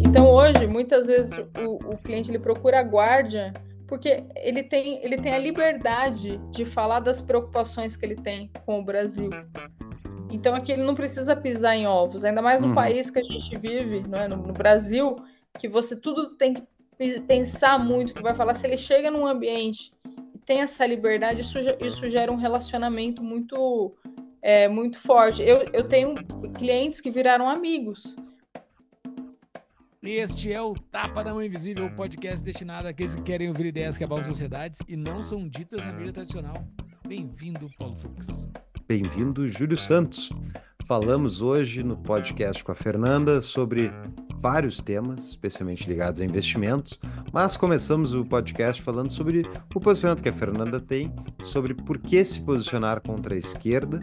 Então hoje, muitas vezes o, o cliente ele procura a Guardia porque ele tem, ele tem a liberdade de falar das preocupações que ele tem com o Brasil. Então aqui ele não precisa pisar em ovos, ainda mais no uhum. país que a gente vive, não é? no, no Brasil, que você tudo tem que pensar muito, que vai falar se ele chega num ambiente e tem essa liberdade, isso, isso gera um relacionamento muito é, muito forte. Eu, eu tenho clientes que viraram amigos. Este é o Tapa da Mão Invisível, o podcast destinado àqueles que querem ouvir ideias que abalam sociedades e não são ditas na mídia tradicional. Bem-vindo, Paulo Fux. Bem-vindo, Júlio Santos. Falamos hoje no podcast com a Fernanda sobre vários temas, especialmente ligados a investimentos, mas começamos o podcast falando sobre o posicionamento que a Fernanda tem, sobre por que se posicionar contra a esquerda,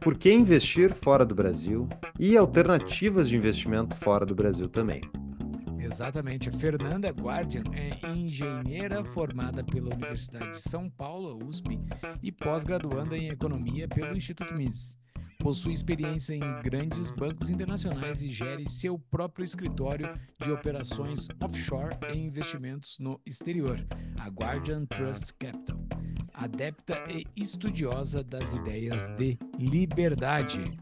por que investir fora do Brasil e alternativas de investimento fora do Brasil também. Exatamente. A Fernanda Guardian é engenheira formada pela Universidade de São Paulo, USP, e pós-graduanda em economia pelo Instituto MIS possui experiência em grandes bancos internacionais e gere seu próprio escritório de operações offshore e investimentos no exterior, a Guardian Trust Capital. Adepta e estudiosa das ideias de liberdade.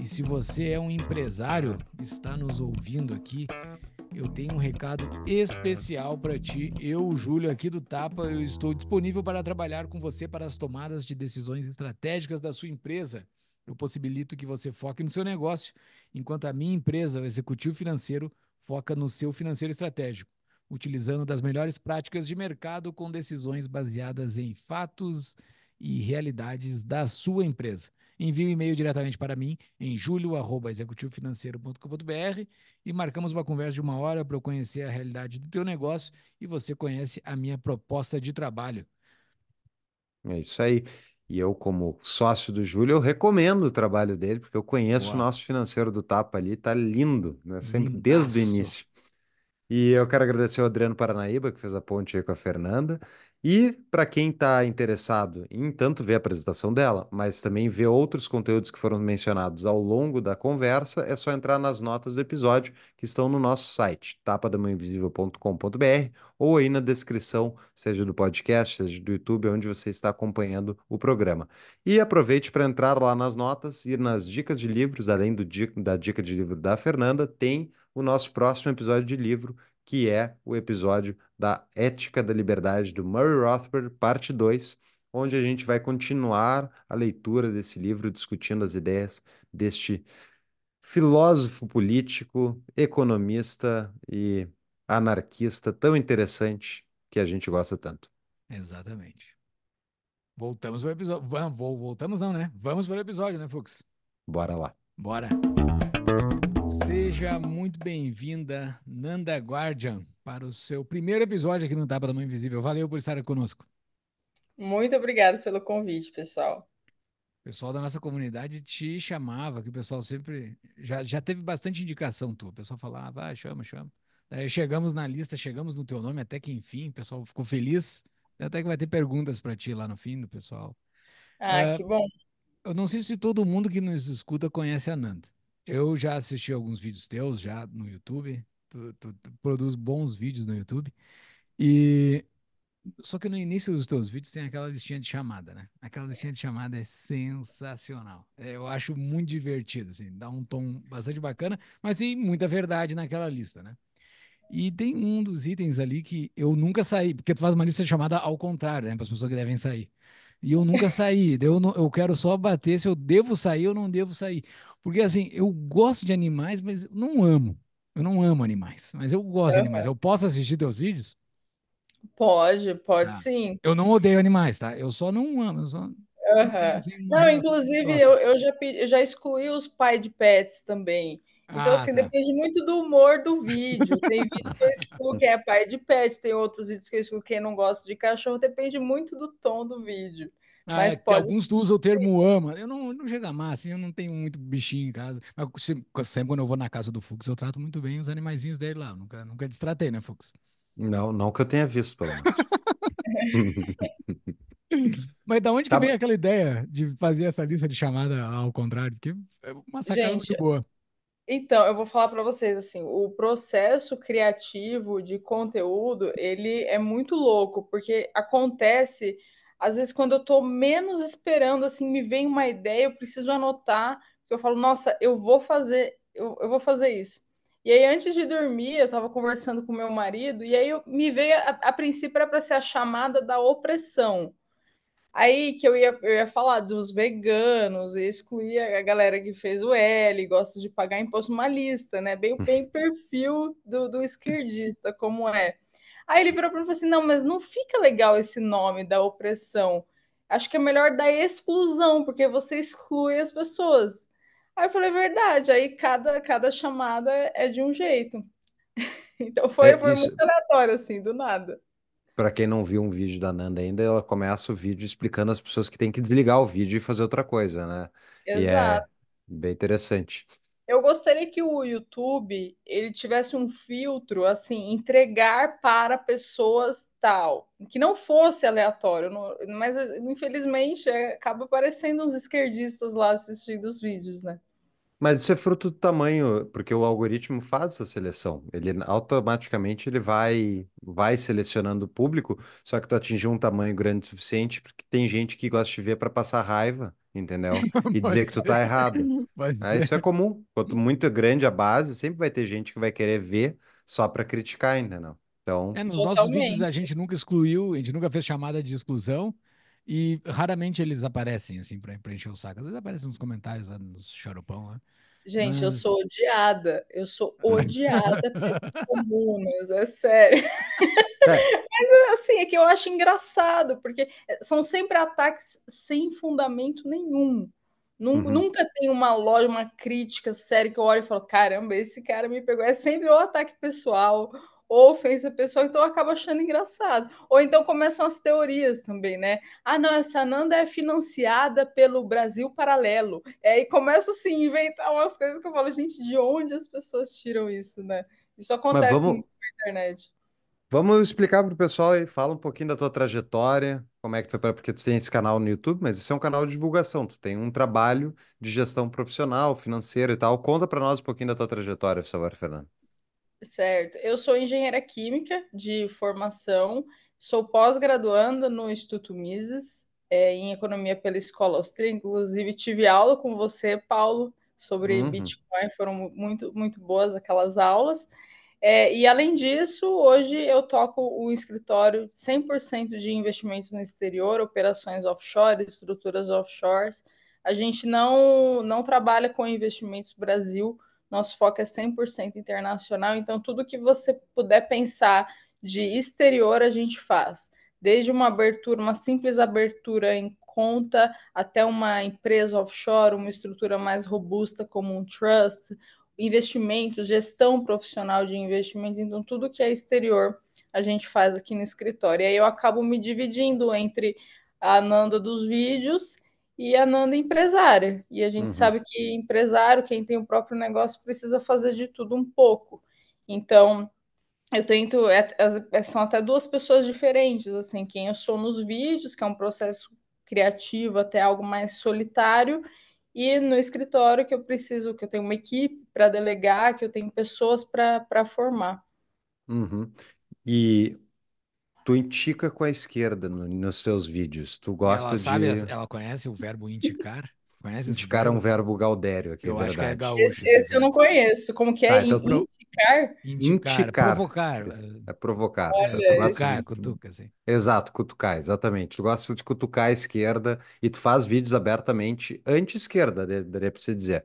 E se você é um empresário, está nos ouvindo aqui, eu tenho um recado especial para ti. Eu, Júlio, aqui do Tapa, eu estou disponível para trabalhar com você para as tomadas de decisões estratégicas da sua empresa eu possibilito que você foque no seu negócio, enquanto a minha empresa, o executivo financeiro, foca no seu financeiro estratégico, utilizando das melhores práticas de mercado com decisões baseadas em fatos e realidades da sua empresa. Envie um e-mail diretamente para mim em julio@executivofinanceiro.com.br e marcamos uma conversa de uma hora para eu conhecer a realidade do teu negócio e você conhece a minha proposta de trabalho. É isso aí. E eu, como sócio do Júlio, eu recomendo o trabalho dele, porque eu conheço Uau. o nosso financeiro do Tapa ali, tá lindo, né? Sempre Lindaço. desde o início. E eu quero agradecer ao Adriano Paranaíba, que fez a ponte aí com a Fernanda, e para quem está interessado em tanto ver a apresentação dela, mas também ver outros conteúdos que foram mencionados ao longo da conversa, é só entrar nas notas do episódio que estão no nosso site, tapadamãoinvisível.com.br ou aí na descrição, seja do podcast, seja do YouTube, onde você está acompanhando o programa. E aproveite para entrar lá nas notas e nas dicas de livros, além do, da dica de livro da Fernanda, tem o nosso próximo episódio de livro que é o episódio da Ética da Liberdade do Murray Rothbard, parte 2, onde a gente vai continuar a leitura desse livro, discutindo as ideias deste filósofo político, economista e anarquista tão interessante que a gente gosta tanto. Exatamente. Voltamos para o episódio. Vamos, voltamos não, né? Vamos para o episódio, né, Fux? Bora lá. Bora. Seja muito bem-vinda, Nanda Guardian, para o seu primeiro episódio aqui no Tapa da Mãe Invisível. Valeu por estar conosco. Muito obrigado pelo convite, pessoal. O pessoal da nossa comunidade te chamava, que o pessoal sempre. Já, já teve bastante indicação tua. O pessoal falava, ah, chama, chama. Daí chegamos na lista, chegamos no teu nome, até que enfim, o pessoal ficou feliz. Até que vai ter perguntas para ti lá no fim do pessoal. Ah, ah, que bom. Eu não sei se todo mundo que nos escuta conhece a Nanda. Eu já assisti alguns vídeos teus já no YouTube. Tu, tu, tu produz bons vídeos no YouTube. E só que no início dos teus vídeos tem aquela listinha de chamada, né? Aquela listinha de chamada é sensacional. É, eu acho muito divertido, assim, dá um tom bastante bacana, mas tem muita verdade naquela lista, né? E tem um dos itens ali que eu nunca saí, porque tu faz uma lista de chamada ao contrário, né? Para as pessoas que devem sair e eu nunca saí. eu, não, eu quero só bater se eu devo sair ou não devo sair. Porque assim, eu gosto de animais, mas não amo. Eu não amo animais, mas eu gosto de animais. Eu posso assistir teus vídeos? Pode, pode ah, sim. Eu não odeio animais, tá? Eu só não amo, eu só... Uhum. Não, inclusive, eu, eu, já, eu já excluí os pai de pets também. Então, ah, assim, tá. depende muito do humor do vídeo. Tem vídeo que eu escuto quem é pai de pet, tem outros vídeos que eu escuto quem não gosta de cachorro, depende muito do tom do vídeo. Ah, mas é, pode... Alguns usam o termo ama. Eu não, eu não chego a amar, assim, eu não tenho muito bichinho em casa. Mas sempre, sempre quando eu vou na casa do Fux, eu trato muito bem os animaizinhos dele lá. nunca, nunca destratei, né, Fux? Não, não que eu tenha visto, pelo menos. mas da onde que bom. veio aquela ideia de fazer essa lista de chamada ao contrário? Porque é uma sacada Gente, muito boa. Então, eu vou falar para vocês assim, o processo criativo de conteúdo, ele é muito louco, porque acontece às vezes quando eu estou menos esperando assim, me vem uma ideia, eu preciso anotar, eu falo, nossa, eu vou fazer, eu, eu vou fazer isso. E aí antes de dormir, eu estava conversando com meu marido e aí eu, me veio a, a princípio era para ser a chamada da opressão. Aí que eu ia, eu ia falar dos veganos, excluir a galera que fez o L, gosta de pagar imposto, uma lista, né? Bem, bem perfil do, do esquerdista, como é. Aí ele virou para mim e falou assim: não, mas não fica legal esse nome da opressão. Acho que é melhor da exclusão, porque você exclui as pessoas. Aí eu falei, é verdade, aí cada, cada chamada é de um jeito. Então foi, é, foi isso... muito aleatório, assim, do nada. Para quem não viu um vídeo da Nanda ainda, ela começa o vídeo explicando as pessoas que tem que desligar o vídeo e fazer outra coisa, né? Exato. E é bem interessante. Eu gostaria que o YouTube ele tivesse um filtro assim, entregar para pessoas tal, que não fosse aleatório, não, mas infelizmente é, acaba aparecendo uns esquerdistas lá assistindo os vídeos, né? Mas isso é fruto do tamanho, porque o algoritmo faz essa seleção. Ele automaticamente ele vai vai selecionando o público, só que tu atingiu um tamanho grande o suficiente porque tem gente que gosta de ver para passar raiva, entendeu? E dizer ser. que tu tá errado. É, isso é comum. Quanto muito grande a base, sempre vai ter gente que vai querer ver só para criticar, entendeu? Então, é, nos Totalmente. nossos vídeos a gente nunca excluiu, a gente nunca fez chamada de exclusão. E raramente eles aparecem, assim, para preencher o saco. Às vezes aparecem nos comentários lá né, nos xaropão né. Gente, Mas... eu sou odiada. Eu sou odiada pelas comunas, é sério. É. Mas assim, é que eu acho engraçado, porque eh, são sempre ataques sem fundamento nenhum. Nunca, uhum. nunca tem uma loja, uma crítica séria que eu olho e falo: caramba, esse cara me pegou. É sempre o ataque pessoal, ou ofensa pessoal, então acaba achando engraçado. Ou então começam as teorias também, né? Ah, não, essa Nanda é financiada pelo Brasil Paralelo. É, e começa assim, a inventar umas coisas que eu falo, gente, de onde as pessoas tiram isso, né? Isso acontece vamos... muito na internet. Vamos explicar para o pessoal e fala um pouquinho da tua trajetória, como é que tu foi, porque tu tem esse canal no YouTube, mas isso é um canal de divulgação, tu tem um trabalho de gestão profissional, financeira e tal. Conta para nós um pouquinho da tua trajetória, por favor, Fernando. Certo. Eu sou engenheira química de formação, sou pós-graduanda no Instituto Mises, é, em economia pela Escola Austríaca. Inclusive, tive aula com você, Paulo, sobre uhum. Bitcoin, foram muito, muito boas aquelas aulas. É, e além disso, hoje eu toco o escritório 100% de investimentos no exterior, operações offshore, estruturas offshore. A gente não, não trabalha com investimentos Brasil, nosso foco é 100% internacional, então tudo que você puder pensar de exterior a gente faz. Desde uma abertura, uma simples abertura em conta, até uma empresa offshore, uma estrutura mais robusta como um trust, investimentos, gestão profissional de investimentos, então tudo que é exterior a gente faz aqui no escritório. E aí eu acabo me dividindo entre a Nanda dos vídeos e a Nanda é empresária. E a gente uhum. sabe que empresário, quem tem o próprio negócio, precisa fazer de tudo um pouco. Então, eu tento. É, é, são até duas pessoas diferentes, assim, quem eu sou nos vídeos, que é um processo criativo, até algo mais solitário, e no escritório que eu preciso, que eu tenho uma equipe para delegar, que eu tenho pessoas para formar. Uhum. E Tu indica com a esquerda no, nos teus vídeos. Tu gosta ela sabe, de. Ela conhece o verbo indicar? Conhece indicar é um verbo gaudério aqui, é eu é verdade. É gaúcho, esse, esse eu não conheço. Como que é? Ah, então pro... indicar? indicar? Provocar. É provocar. Olha, cutucar, de... cutuca, sim. Exato, cutucar, exatamente. Tu gosta de cutucar a esquerda e tu faz vídeos abertamente anti-esquerda, daria pra você dizer.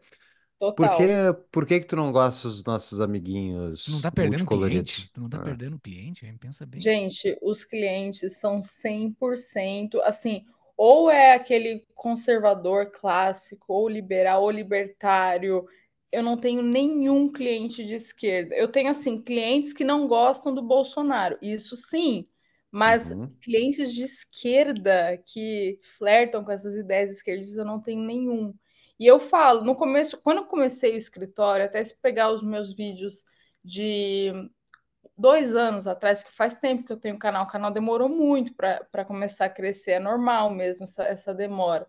Total. Por que, que tu não gosta dos nossos amiguinhos Tu não tá perdendo multicoloridos? cliente? Tu não tá é. perdendo cliente? Aí pensa bem. Gente, os clientes são 100%, assim, ou é aquele conservador clássico, ou liberal, ou libertário. Eu não tenho nenhum cliente de esquerda. Eu tenho, assim, clientes que não gostam do Bolsonaro, isso sim, mas uhum. clientes de esquerda que flertam com essas ideias esquerdistas, eu não tenho nenhum. E eu falo, no começo, quando eu comecei o escritório, até se pegar os meus vídeos de dois anos atrás, que faz tempo que eu tenho canal, o canal demorou muito para começar a crescer, é normal mesmo essa, essa demora.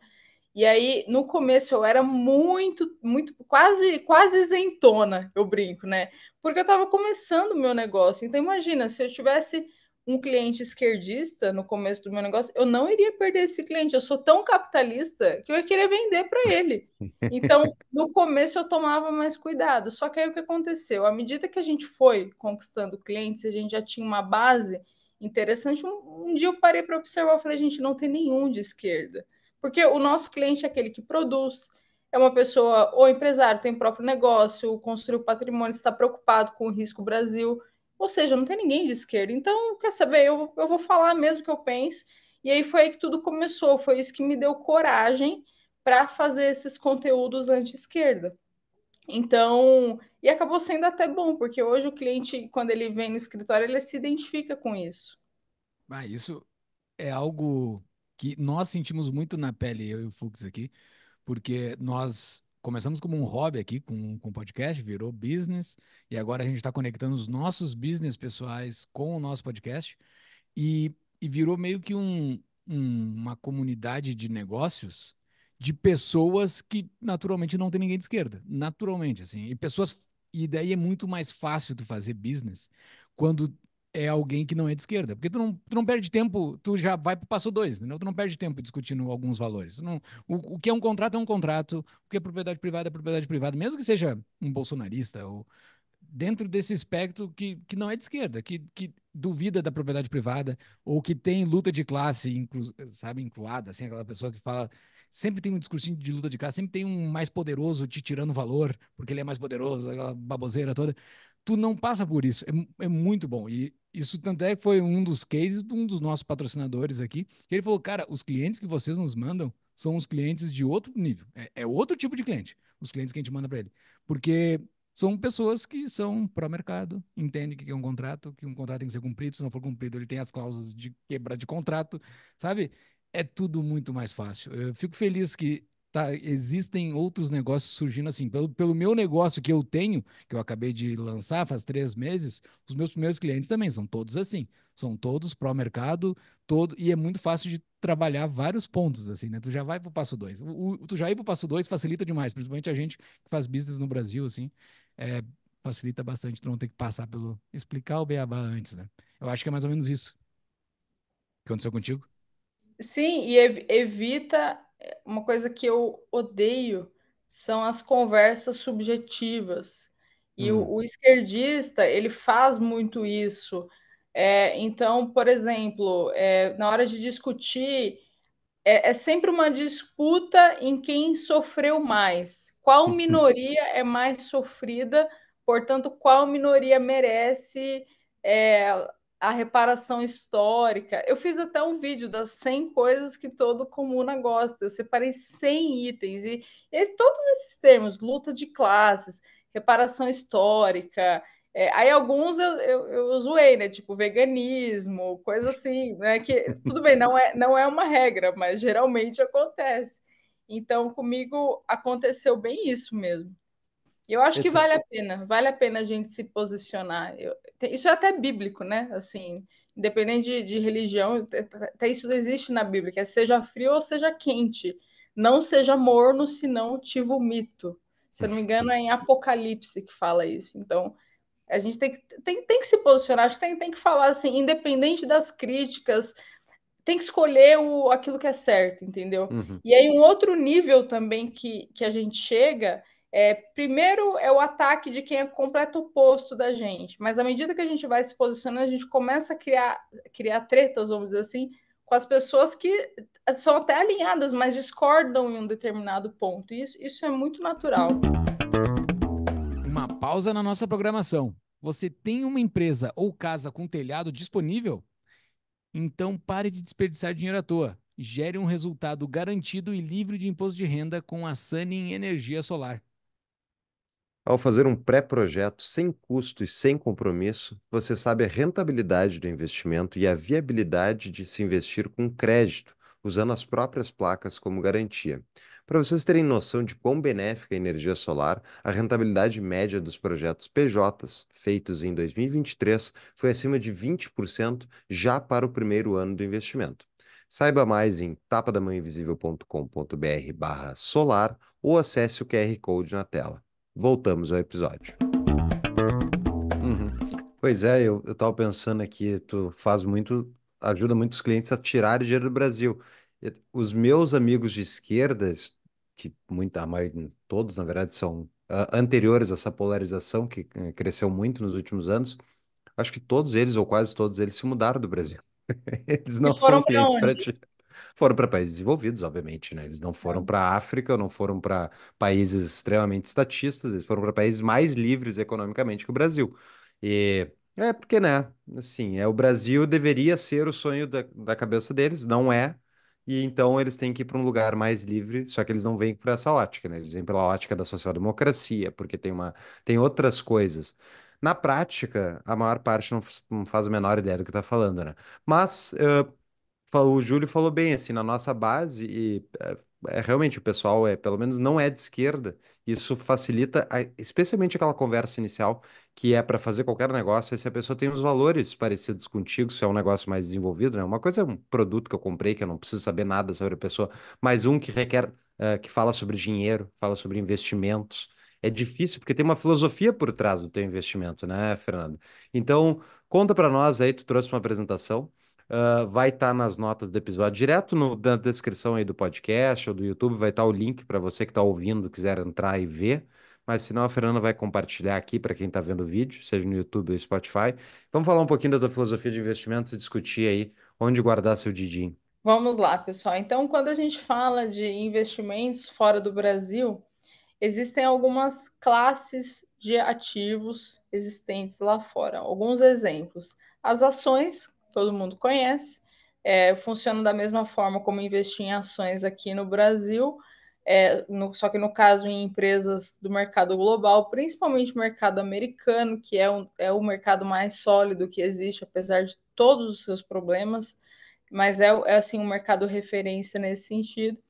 E aí, no começo, eu era muito, muito, quase, quase isentona, eu brinco, né? Porque eu estava começando o meu negócio. Então, imagina, se eu tivesse um cliente esquerdista no começo do meu negócio, eu não iria perder esse cliente. Eu sou tão capitalista que eu ia querer vender para ele. Então, no começo eu tomava mais cuidado. Só que aí o que aconteceu? À medida que a gente foi conquistando clientes, a gente já tinha uma base interessante. Um, um dia eu parei para observar, e falei, a gente não tem nenhum de esquerda. Porque o nosso cliente é aquele que produz, é uma pessoa ou empresário, tem próprio negócio, construiu patrimônio, está preocupado com o risco Brasil. Ou seja, não tem ninguém de esquerda. Então, quer saber? Eu, eu vou falar mesmo que eu penso. E aí foi aí que tudo começou. Foi isso que me deu coragem para fazer esses conteúdos anti-esquerda. Então, e acabou sendo até bom, porque hoje o cliente, quando ele vem no escritório, ele se identifica com isso. Ah, isso é algo que nós sentimos muito na pele, eu e o Fux aqui, porque nós começamos como um hobby aqui com o podcast, virou business, e agora a gente está conectando os nossos business pessoais com o nosso podcast, e, e virou meio que um, um, uma comunidade de negócios de pessoas que naturalmente não tem ninguém de esquerda, naturalmente, assim, e pessoas, e daí é muito mais fácil tu fazer business quando é alguém que não é de esquerda. Porque tu não, tu não perde tempo, tu já vai para o passo dois, entendeu? Tu não perde tempo discutindo alguns valores. Não, o, o, que é um contrato é um contrato, o que é propriedade privada é propriedade privada, mesmo que seja um bolsonarista ou dentro desse espectro que, que não é de esquerda, que, que duvida da propriedade privada ou que tem luta de classe, inclu, sabe, incluada, assim, aquela pessoa que fala sempre tem um discursinho de luta de classe, sempre tem um mais poderoso te tirando valor, porque ele é mais poderoso, aquela baboseira toda tu não passa por isso. É, é muito bom. E isso tanto é que foi um dos cases de um dos nossos patrocinadores aqui. ele falou, cara, os clientes que vocês nos mandam são os clientes de outro nível. É, é outro tipo de cliente, os clientes que a gente manda para ele. Porque são pessoas que são pró-mercado, entendem que é um contrato, que um contrato tem que ser cumprido, se não for cumprido, ele tem as cláusulas de quebra de contrato, sabe? É tudo muito mais fácil. Eu fico feliz que tá, existem outros negócios surgindo assim. Pelo, pelo meu negócio que eu tenho, que eu acabei de lançar faz três meses, os meus primeiros clientes também são todos assim. São todos pró-mercado, todo, e é muito fácil de trabalhar vários pontos, assim, né? Tu já vai para o passo dois. O, tu já ir para o passo dois facilita demais, principalmente a gente que faz business no Brasil, assim. É, facilita bastante, tu não tem que passar pelo... Explicar o beabá antes, né? Eu acho que é mais ou menos isso. O que aconteceu contigo? Sim, e evita uma coisa que eu odeio são as conversas subjetivas. E hum. o, o, esquerdista, ele faz muito isso. É, então, por exemplo, é, na hora de discutir, é, é, sempre uma disputa em quem sofreu mais. Qual uhum. minoria é mais sofrida, portanto, qual minoria merece é, a reparação histórica. Eu fiz até um vídeo das 100 coisas que todo comuna gosta. Eu separei 100 itens e, e todos esses termos, luta de classes, reparação histórica, é, aí alguns eu, eu, eu, zoei, né? Tipo veganismo, coisa assim, né? Que tudo bem, não é, não é uma regra, mas geralmente acontece. Então, comigo aconteceu bem isso mesmo. Eu acho que vale é a pena, vale a pena a gente se posicionar. Eu, isso é até bíblico, né? Assim, independente de, de, religião, até isso existe na Bíblia, que é seja frio ou seja quente, não seja morno, senão te vomito. Se eu não me engano, é em Apocalipse que fala isso. Então, a gente tem que, tem, tem que se posicionar, acho que tem, tem que falar assim, independente das críticas, tem que escolher o, aquilo que é certo, entendeu? Uhum. E aí, um outro nível também que, que a gente chega é, primeiro é o ataque de quem é completo oposto da gente, mas à medida que a gente vai se posicionando, a gente começa a criar, criar tretas, vamos dizer assim, com as pessoas que são até alinhadas, mas discordam em um determinado ponto. Isso, isso é muito natural. Uma pausa na nossa programação. Você tem uma empresa ou casa com telhado disponível? Então pare de desperdiçar dinheiro à toa. Gere um resultado garantido e livre de imposto de renda com a Sunny Energia Solar. Ao fazer um pré-projeto sem custo e sem compromisso, você sabe a rentabilidade do investimento e a viabilidade de se investir com crédito, usando as próprias placas como garantia. Para vocês terem noção de quão benéfica é a energia solar, a rentabilidade média dos projetos PJs feitos em 2023 foi acima de 20% já para o primeiro ano do investimento. Saiba mais em tapadamãoinvisível.com.br/solar ou acesse o QR Code na tela voltamos ao episódio. Uhum. Pois é, eu, eu tava pensando aqui, tu faz muito, ajuda muitos clientes a tirarem dinheiro do Brasil. Os meus amigos de esquerda, que muita, a maioria, todos na verdade são uh, anteriores a essa polarização que uh, cresceu muito nos últimos anos, acho que todos eles, ou quase todos eles, se mudaram do Brasil. Eles não eles são clientes para ti. Foram para países desenvolvidos, obviamente, né? Eles não foram para a África, não foram para países extremamente estatistas, eles foram para países mais livres economicamente que o Brasil. E é porque, né? Assim, é, o Brasil deveria ser o sonho da, da cabeça deles, não é. E então eles têm que ir para um lugar mais livre, só que eles não vêm por essa ótica, né? Eles vêm pela ótica da social-democracia, porque tem, uma, tem outras coisas. Na prática, a maior parte não, não faz a menor ideia do que está falando, né? Mas uh, o Júlio falou bem, assim, na nossa base, e é, é, realmente o pessoal é, pelo menos não é de esquerda, isso facilita, a, especialmente aquela conversa inicial, que é para fazer qualquer negócio, se a pessoa tem os valores parecidos contigo, se é um negócio mais desenvolvido, né? Uma coisa é um produto que eu comprei, que eu não preciso saber nada sobre a pessoa, mas um que requer, uh, que fala sobre dinheiro, fala sobre investimentos, é difícil, porque tem uma filosofia por trás do teu investimento, né, Fernando? Então, conta para nós aí, tu trouxe uma apresentação, Uh, vai estar tá nas notas do episódio, direto no, na descrição aí do podcast ou do YouTube, vai estar tá o link para você que está ouvindo, quiser entrar e ver. Mas senão a Fernanda vai compartilhar aqui para quem está vendo o vídeo, seja no YouTube ou Spotify. Vamos falar um pouquinho da tua filosofia de investimentos e discutir aí onde guardar seu Didi. Vamos lá, pessoal. Então, quando a gente fala de investimentos fora do Brasil, existem algumas classes de ativos existentes lá fora. Alguns exemplos: as ações, todo mundo conhece. É, funciona da mesma forma como investir em ações aqui no Brasil, é, no, só que no caso em empresas do mercado global, principalmente mercado americano, que é, um, é o mercado mais sólido que existe, apesar de todos os seus problemas, mas é, é assim um mercado referência nesse sentido.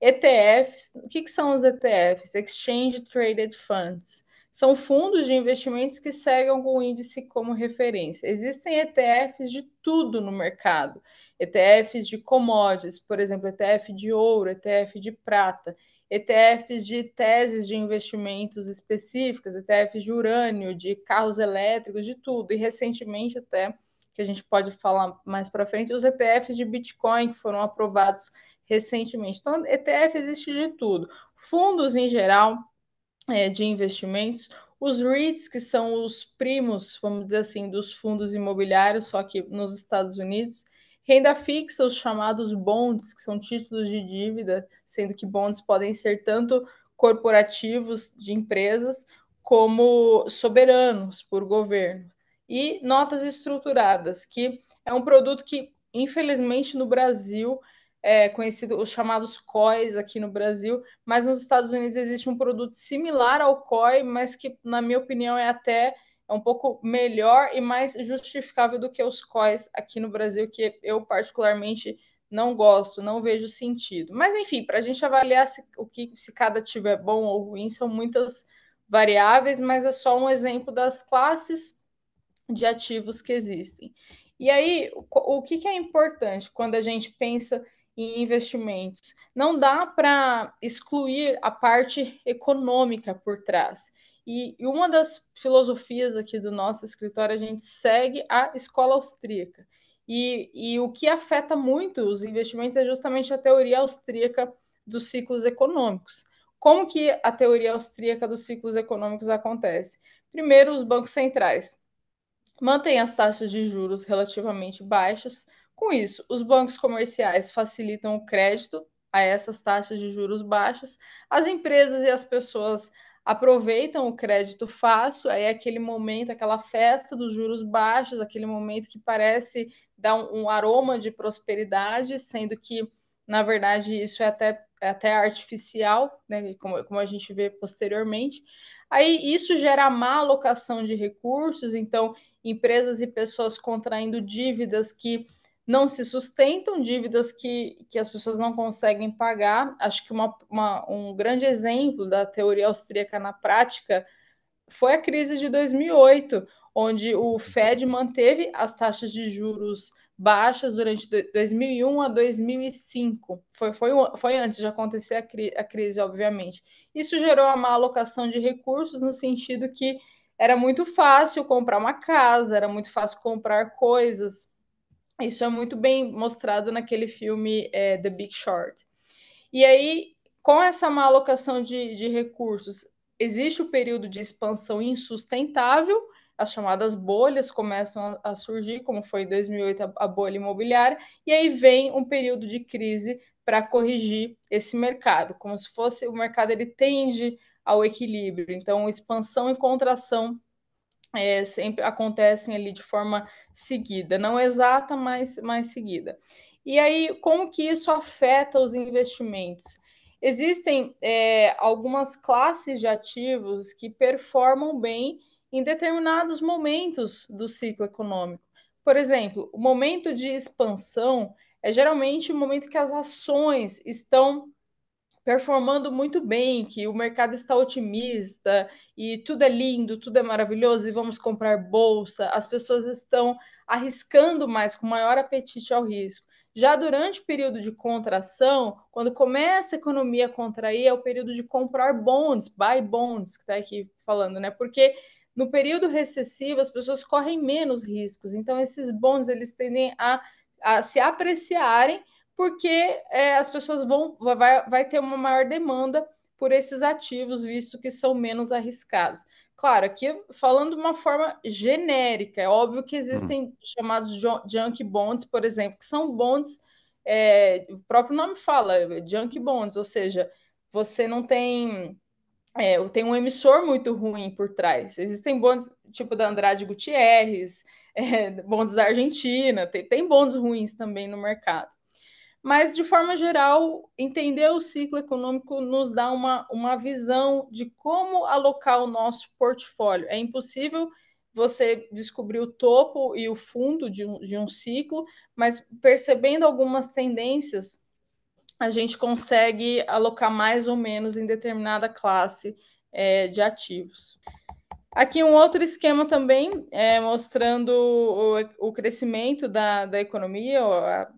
ETFs, o que, que são os ETFs? Exchange Traded Funds são fundos de investimentos que seguem algum índice como referência. Existem ETFs de tudo no mercado: ETFs de commodities, por exemplo, ETF de ouro, ETF de prata, ETFs de teses de investimentos específicas, ETFs de urânio, de carros elétricos, de tudo. E recentemente, até que a gente pode falar mais para frente, os ETFs de Bitcoin que foram aprovados recentemente. Então, ETF existe de tudo. Fundos em geral é, de investimentos, os REITs, que são os primos, vamos dizer assim, dos fundos imobiliários, só que nos Estados Unidos, renda fixa, os chamados bonds, que são títulos de dívida, sendo que bonds podem ser tanto corporativos de empresas como soberanos por governo. E notas estruturadas, que é um produto que, infelizmente, no Brasil é, conhecido, os chamados COIs aqui no Brasil, mas nos Estados Unidos existe um produto similar ao COI, mas que, na minha opinião, é até é um pouco melhor e mais justificável do que os COIs aqui no Brasil, que eu particularmente não gosto, não vejo sentido. Mas enfim, para a gente avaliar se, o que se cada tiver bom ou ruim, são muitas variáveis, mas é só um exemplo das classes de ativos que existem. E aí, o, que é importante quando a gente pensa investimentos. Não dá para excluir a parte econômica por trás. E, e uma das filosofias aqui do nosso escritório, a gente segue a escola austríaca. E, e o que afeta muito os investimentos é justamente a teoria austríaca dos ciclos econômicos. Como que a teoria austríaca dos ciclos econômicos acontece? Primeiro, os bancos centrais mantêm as taxas de juros relativamente baixas com isso, os bancos comerciais facilitam o crédito a essas taxas de juros baixas, as empresas e as pessoas aproveitam o crédito fácil, aí é aquele momento, aquela festa dos juros baixos, aquele momento que parece dar um, um aroma de prosperidade, sendo que, na verdade, isso é até, é até artificial, né, como, como a gente vê posteriormente. Aí isso gera má alocação de recursos, então empresas e pessoas contraindo dívidas que não se sustentam, dívidas que, que as pessoas não conseguem pagar. Acho que uma, uma, um grande exemplo da teoria austríaca na prática foi a crise de 2008, onde o Fed manteve as taxas de juros baixas durante 2001 a 2005. Foi, foi, foi antes de acontecer a, cri, a crise, obviamente. Isso gerou uma má alocação de recursos no sentido que era muito fácil comprar uma casa, era muito fácil comprar coisas isso é muito bem mostrado naquele filme é, The Big Short. E aí, com essa má alocação de, de recursos, existe o período de expansão insustentável, as chamadas bolhas começam a, a surgir, como foi em 2008 a, a bolha imobiliária, e aí vem um período de crise para corrigir esse mercado, como se fosse o mercado ele tende ao equilíbrio. Então, expansão e contração é, sempre acontecem ali de forma seguida, não exata, mas, mais seguida. E aí, como que isso afeta os investimentos? Existem é, algumas classes de ativos que performam bem em determinados momentos do ciclo econômico. Por exemplo, o momento de expansão é geralmente o momento que as ações estão performando muito bem, que o mercado está otimista e tudo é lindo, tudo é maravilhoso e vamos comprar bolsa, as pessoas estão arriscando mais, com maior apetite ao risco. Já durante o período de contração, quando começa a economia a contrair, é o período de comprar bonds, buy bonds, que está aqui falando, né? Porque no período recessivo as pessoas correm menos riscos, então esses bonds eles tendem a, a se apreciarem porque é, as pessoas vão vai, vai ter uma maior demanda por esses ativos, visto que são menos arriscados. Claro, aqui falando de uma forma genérica, é óbvio que existem hum. chamados junk bonds, por exemplo, que são bonds, é, o próprio nome fala, junk bonds, ou seja, você não tem é, tem um emissor muito ruim por trás. Existem bonds tipo da Andrade Gutierrez, é, da Argentina, tem, tem ruins também no mercado. Mas, de forma geral, entender o ciclo econômico nos dá uma, uma visão de como alocar o nosso portfólio. É impossível você descobrir o topo e o fundo de um, de um ciclo, mas percebendo algumas tendências, a gente consegue alocar mais ou menos em determinada classe é, de ativos. Aqui um outro esquema também, é, mostrando o, o crescimento da, da economia, a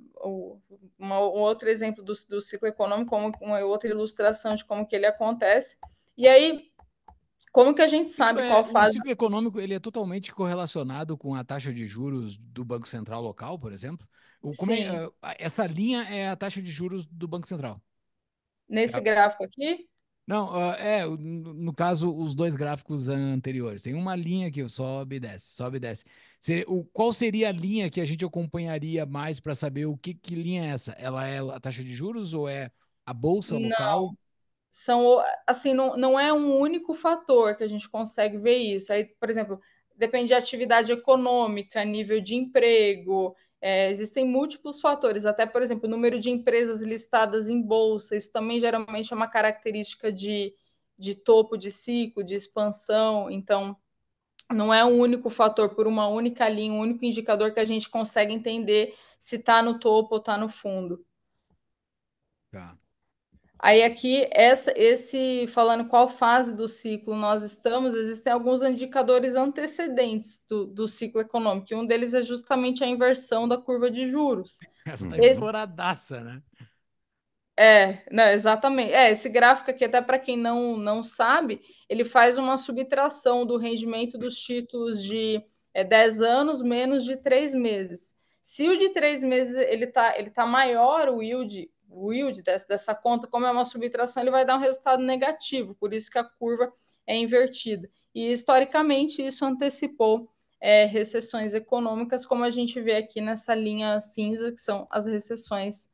uma, um outro exemplo do, do ciclo econômico, como uma outra ilustração de como que ele acontece. E aí, como que a gente sabe é qual fase? O ciclo econômico ele é totalmente correlacionado com a taxa de juros do Banco Central local, por exemplo? O, é, essa linha é a taxa de juros do Banco Central. Nesse é gráfico aqui? Não, ah, é, no caso, os dois gráficos anteriores. Tem uma linha que sobe e desce, sobe e desce. O, qual seria a linha que a gente acompanharia mais para saber o que, que linha é essa? Ela é a taxa de juros ou é a bolsa local? Não, são, assim, não, não é um único fator que a gente consegue ver isso. Aí, por exemplo, depende de atividade econômica, nível de emprego, é, existem múltiplos fatores, até, por exemplo, o número de empresas listadas em bolsa, isso também geralmente é uma característica de, de topo de ciclo, de expansão, então não é um único fator por uma única linha, um único indicador que a gente consegue entender se está no topo ou está no fundo. Tá. Aí aqui, essa, esse falando qual fase do ciclo nós estamos, existem alguns indicadores antecedentes do, do ciclo econômico. um deles é justamente a inversão da curva de juros. Essa tá exploradaça, né? É, não, exatamente. É, esse gráfico aqui, até para quem não, não sabe, ele faz uma subtração do rendimento dos títulos de é, 10 anos menos de 3 meses. Se o de 3 meses ele está ele tá maior, o yield o yield dessa, dessa conta, como é uma subtração, ele vai dar um resultado negativo, por isso que a curva é invertida. E historicamente isso antecipou é, recessões econômicas, como a gente vê aqui nessa linha cinza, que são as recessões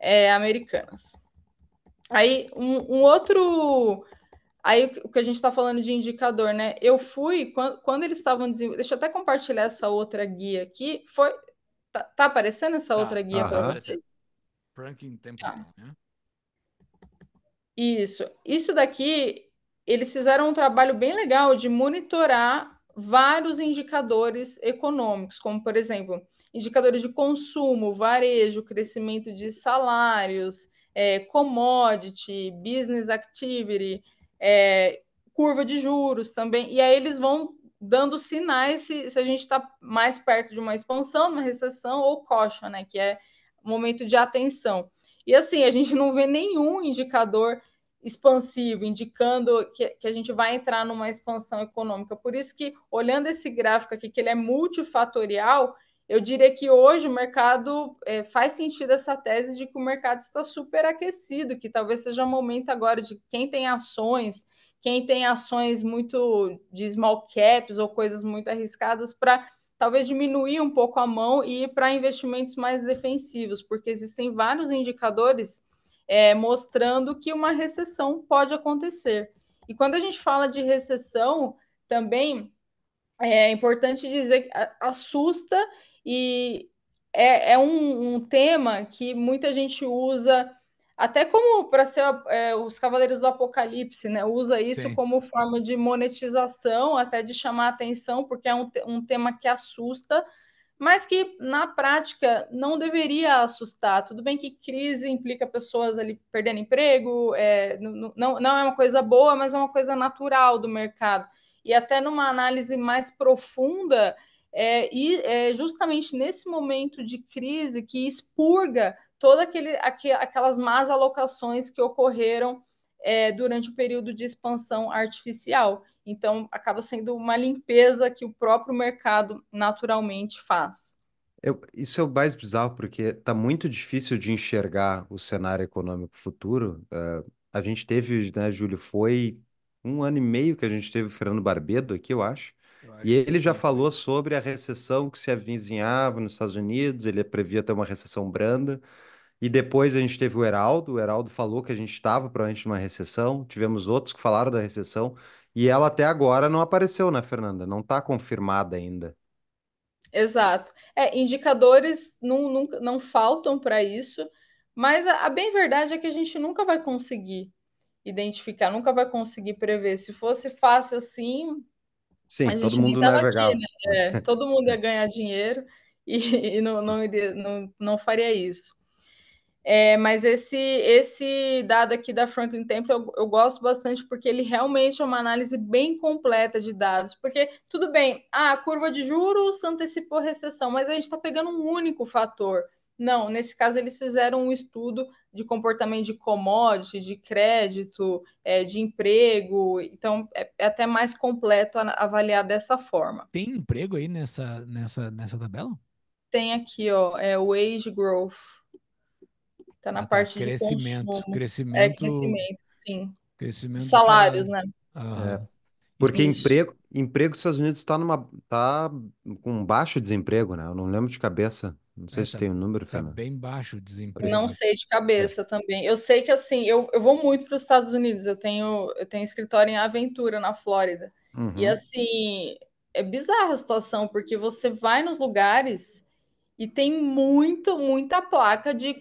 é, americanas. Aí, um, um, outro. Aí, o que a gente está falando de indicador, né? Eu fui, quando, quando eles estavam desenvolvendo. Deixa eu até compartilhar essa outra guia aqui. Foi. Tá, tá aparecendo essa tá. outra ah, guia para vocês? Pranking temporal, tá. né? Isso. Isso daqui, eles fizeram um trabalho bem legal de monitorar vários indicadores econômicos, como, por exemplo, indicadores de consumo, varejo, crescimento de salários, é, commodity, business activity, é, curva de juros também. E aí eles vão dando sinais se, se a gente está mais perto de uma expansão, uma recessão ou caution, né? Que é um momento de atenção. E assim, a gente não vê nenhum indicador expansivo, indicando que, que a gente vai entrar numa expansão econômica. Por isso que, olhando esse gráfico aqui, que ele é multifatorial, eu diria que hoje o mercado é, faz sentido essa tese de que o mercado está superaquecido, que talvez seja o um momento agora de quem tem ações, quem tem ações muito de small caps ou coisas muito arriscadas para talvez diminuir um pouco a mão e ir para investimentos mais defensivos, porque existem vários indicadores é, mostrando que uma recessão pode acontecer. E quando a gente fala de recessão, também é, é importante dizer que assusta e é, é um, um tema que muita gente usa até como para ser é, os Cavaleiros do Apocalipse, né? Usa isso Sim. como forma de monetização, até de chamar atenção, porque é um, um tema que assusta, mas que na prática não deveria assustar. Tudo bem que crise implica pessoas ali perdendo emprego, é, não, não, não é uma coisa boa, mas é uma coisa natural do mercado. E até numa análise mais profunda, é, e é justamente nesse momento de crise que expurga todas aquele, aquelas más alocações que ocorreram é, durante o período de expansão artificial. Então, acaba sendo uma limpeza que o próprio mercado naturalmente faz. Eu, isso é o mais bizarro, porque está muito difícil de enxergar o cenário econômico futuro. Uh, a gente teve, né, Júlio, foi um ano e meio que a gente teve o Fernando Barbedo aqui, eu acho. e ele já falou sobre a recessão que se avizinhava nos Estados Unidos, ele previa ter uma recessão branda. E depois a gente teve o Heraldo, o Heraldo falou que a gente estava provavelmente numa recessão, tivemos outros que falaram da recessão, e ela até agora não apareceu, né, Fernanda? Não está confirmada ainda. Exato. É, indicadores não, não, não faltam para isso, mas a, a, bem verdade é que a gente nunca vai conseguir identificar, nunca vai conseguir prever. Se fosse fácil assim. Sim, todo mundo navegava. Aqui, né? é, todo mundo ia ganhar dinheiro e, e não, não, iria, não, não faria isso. É, mas esse, esse dado aqui da Franklin Temple eu, eu, gosto bastante porque ele realmente é uma análise bem completa de dados. Porque, tudo bem, a curva de juros antecipou recessão, mas a gente está pegando um único fator. Não, nesse caso eles fizeram um estudo de comportamento de commodity, de crédito, é, de emprego. Então é, é, até mais completo avaliar dessa forma. Tem emprego aí nessa, nessa, nessa tabela? Tem aqui, ó, é Wage Growth. Está na ah, tá. parte tá. crescimento, de consumo. É, crescimento. É crescimento, sim. Crescimento Salários, salário. né? É. Porque Isso. emprego, emprego nos Estados Unidos está numa tá com baixo desemprego, né? Eu não lembro de cabeça. Não sei é, se tá, tem um número, tá Fernando. bem baixo o desemprego. Não né? sei de cabeça é. também. Eu sei que assim, eu, eu vou muito para os Estados Unidos. Eu tenho eu tenho escritório em Aventura, na Flórida. Uhum. E assim, é bizarra a situação, porque você vai nos lugares e tem muito, muita placa de,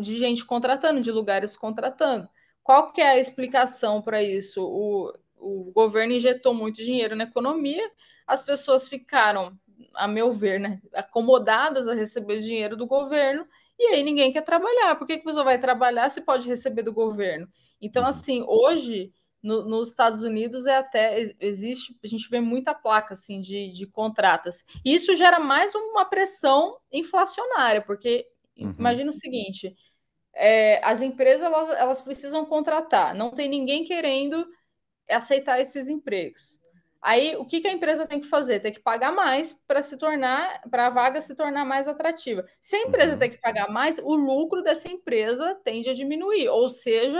de gente contratando, de lugares contratando. Qual que é a explicação para isso? O, o governo injetou muito dinheiro na economia, as pessoas ficaram, a meu ver, né, acomodadas a receber dinheiro do governo, e aí ninguém quer trabalhar. Por que, que a pessoa vai trabalhar se pode receber do governo? Então, uhum. assim, hoje no, nos Estados Unidos é até existe, a gente vê muita placa assim de, de contratas. Isso gera mais uma pressão inflacionária, porque uhum. imagina o seguinte: é, as empresas elas, elas precisam contratar, não tem ninguém querendo aceitar esses empregos. Aí o que, que a empresa tem que fazer? Tem que pagar mais para se tornar, para a vaga se tornar mais atrativa. Se a empresa uhum. tem que pagar mais, o lucro dessa empresa tende a diminuir, ou seja,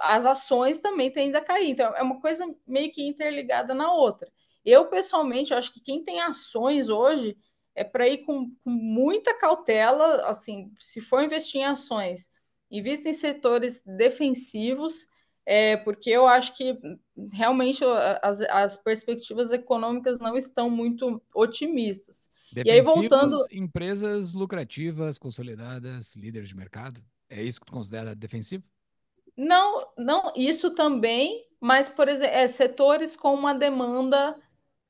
as ações também tendem a cair. Então, é uma coisa meio que interligada na outra. Eu, pessoalmente, acho que quem tem ações hoje é para ir com, com, muita cautela, assim, se for investir em ações, invista em setores defensivos, é, porque eu acho que realmente as, as perspectivas econômicas não estão muito otimistas. e aí, voltando... Empresas lucrativas, consolidadas, líderes de mercado, é isso que tu considera defensivo? Não, não, isso também, mas, por exemplo, é, setores com uma demanda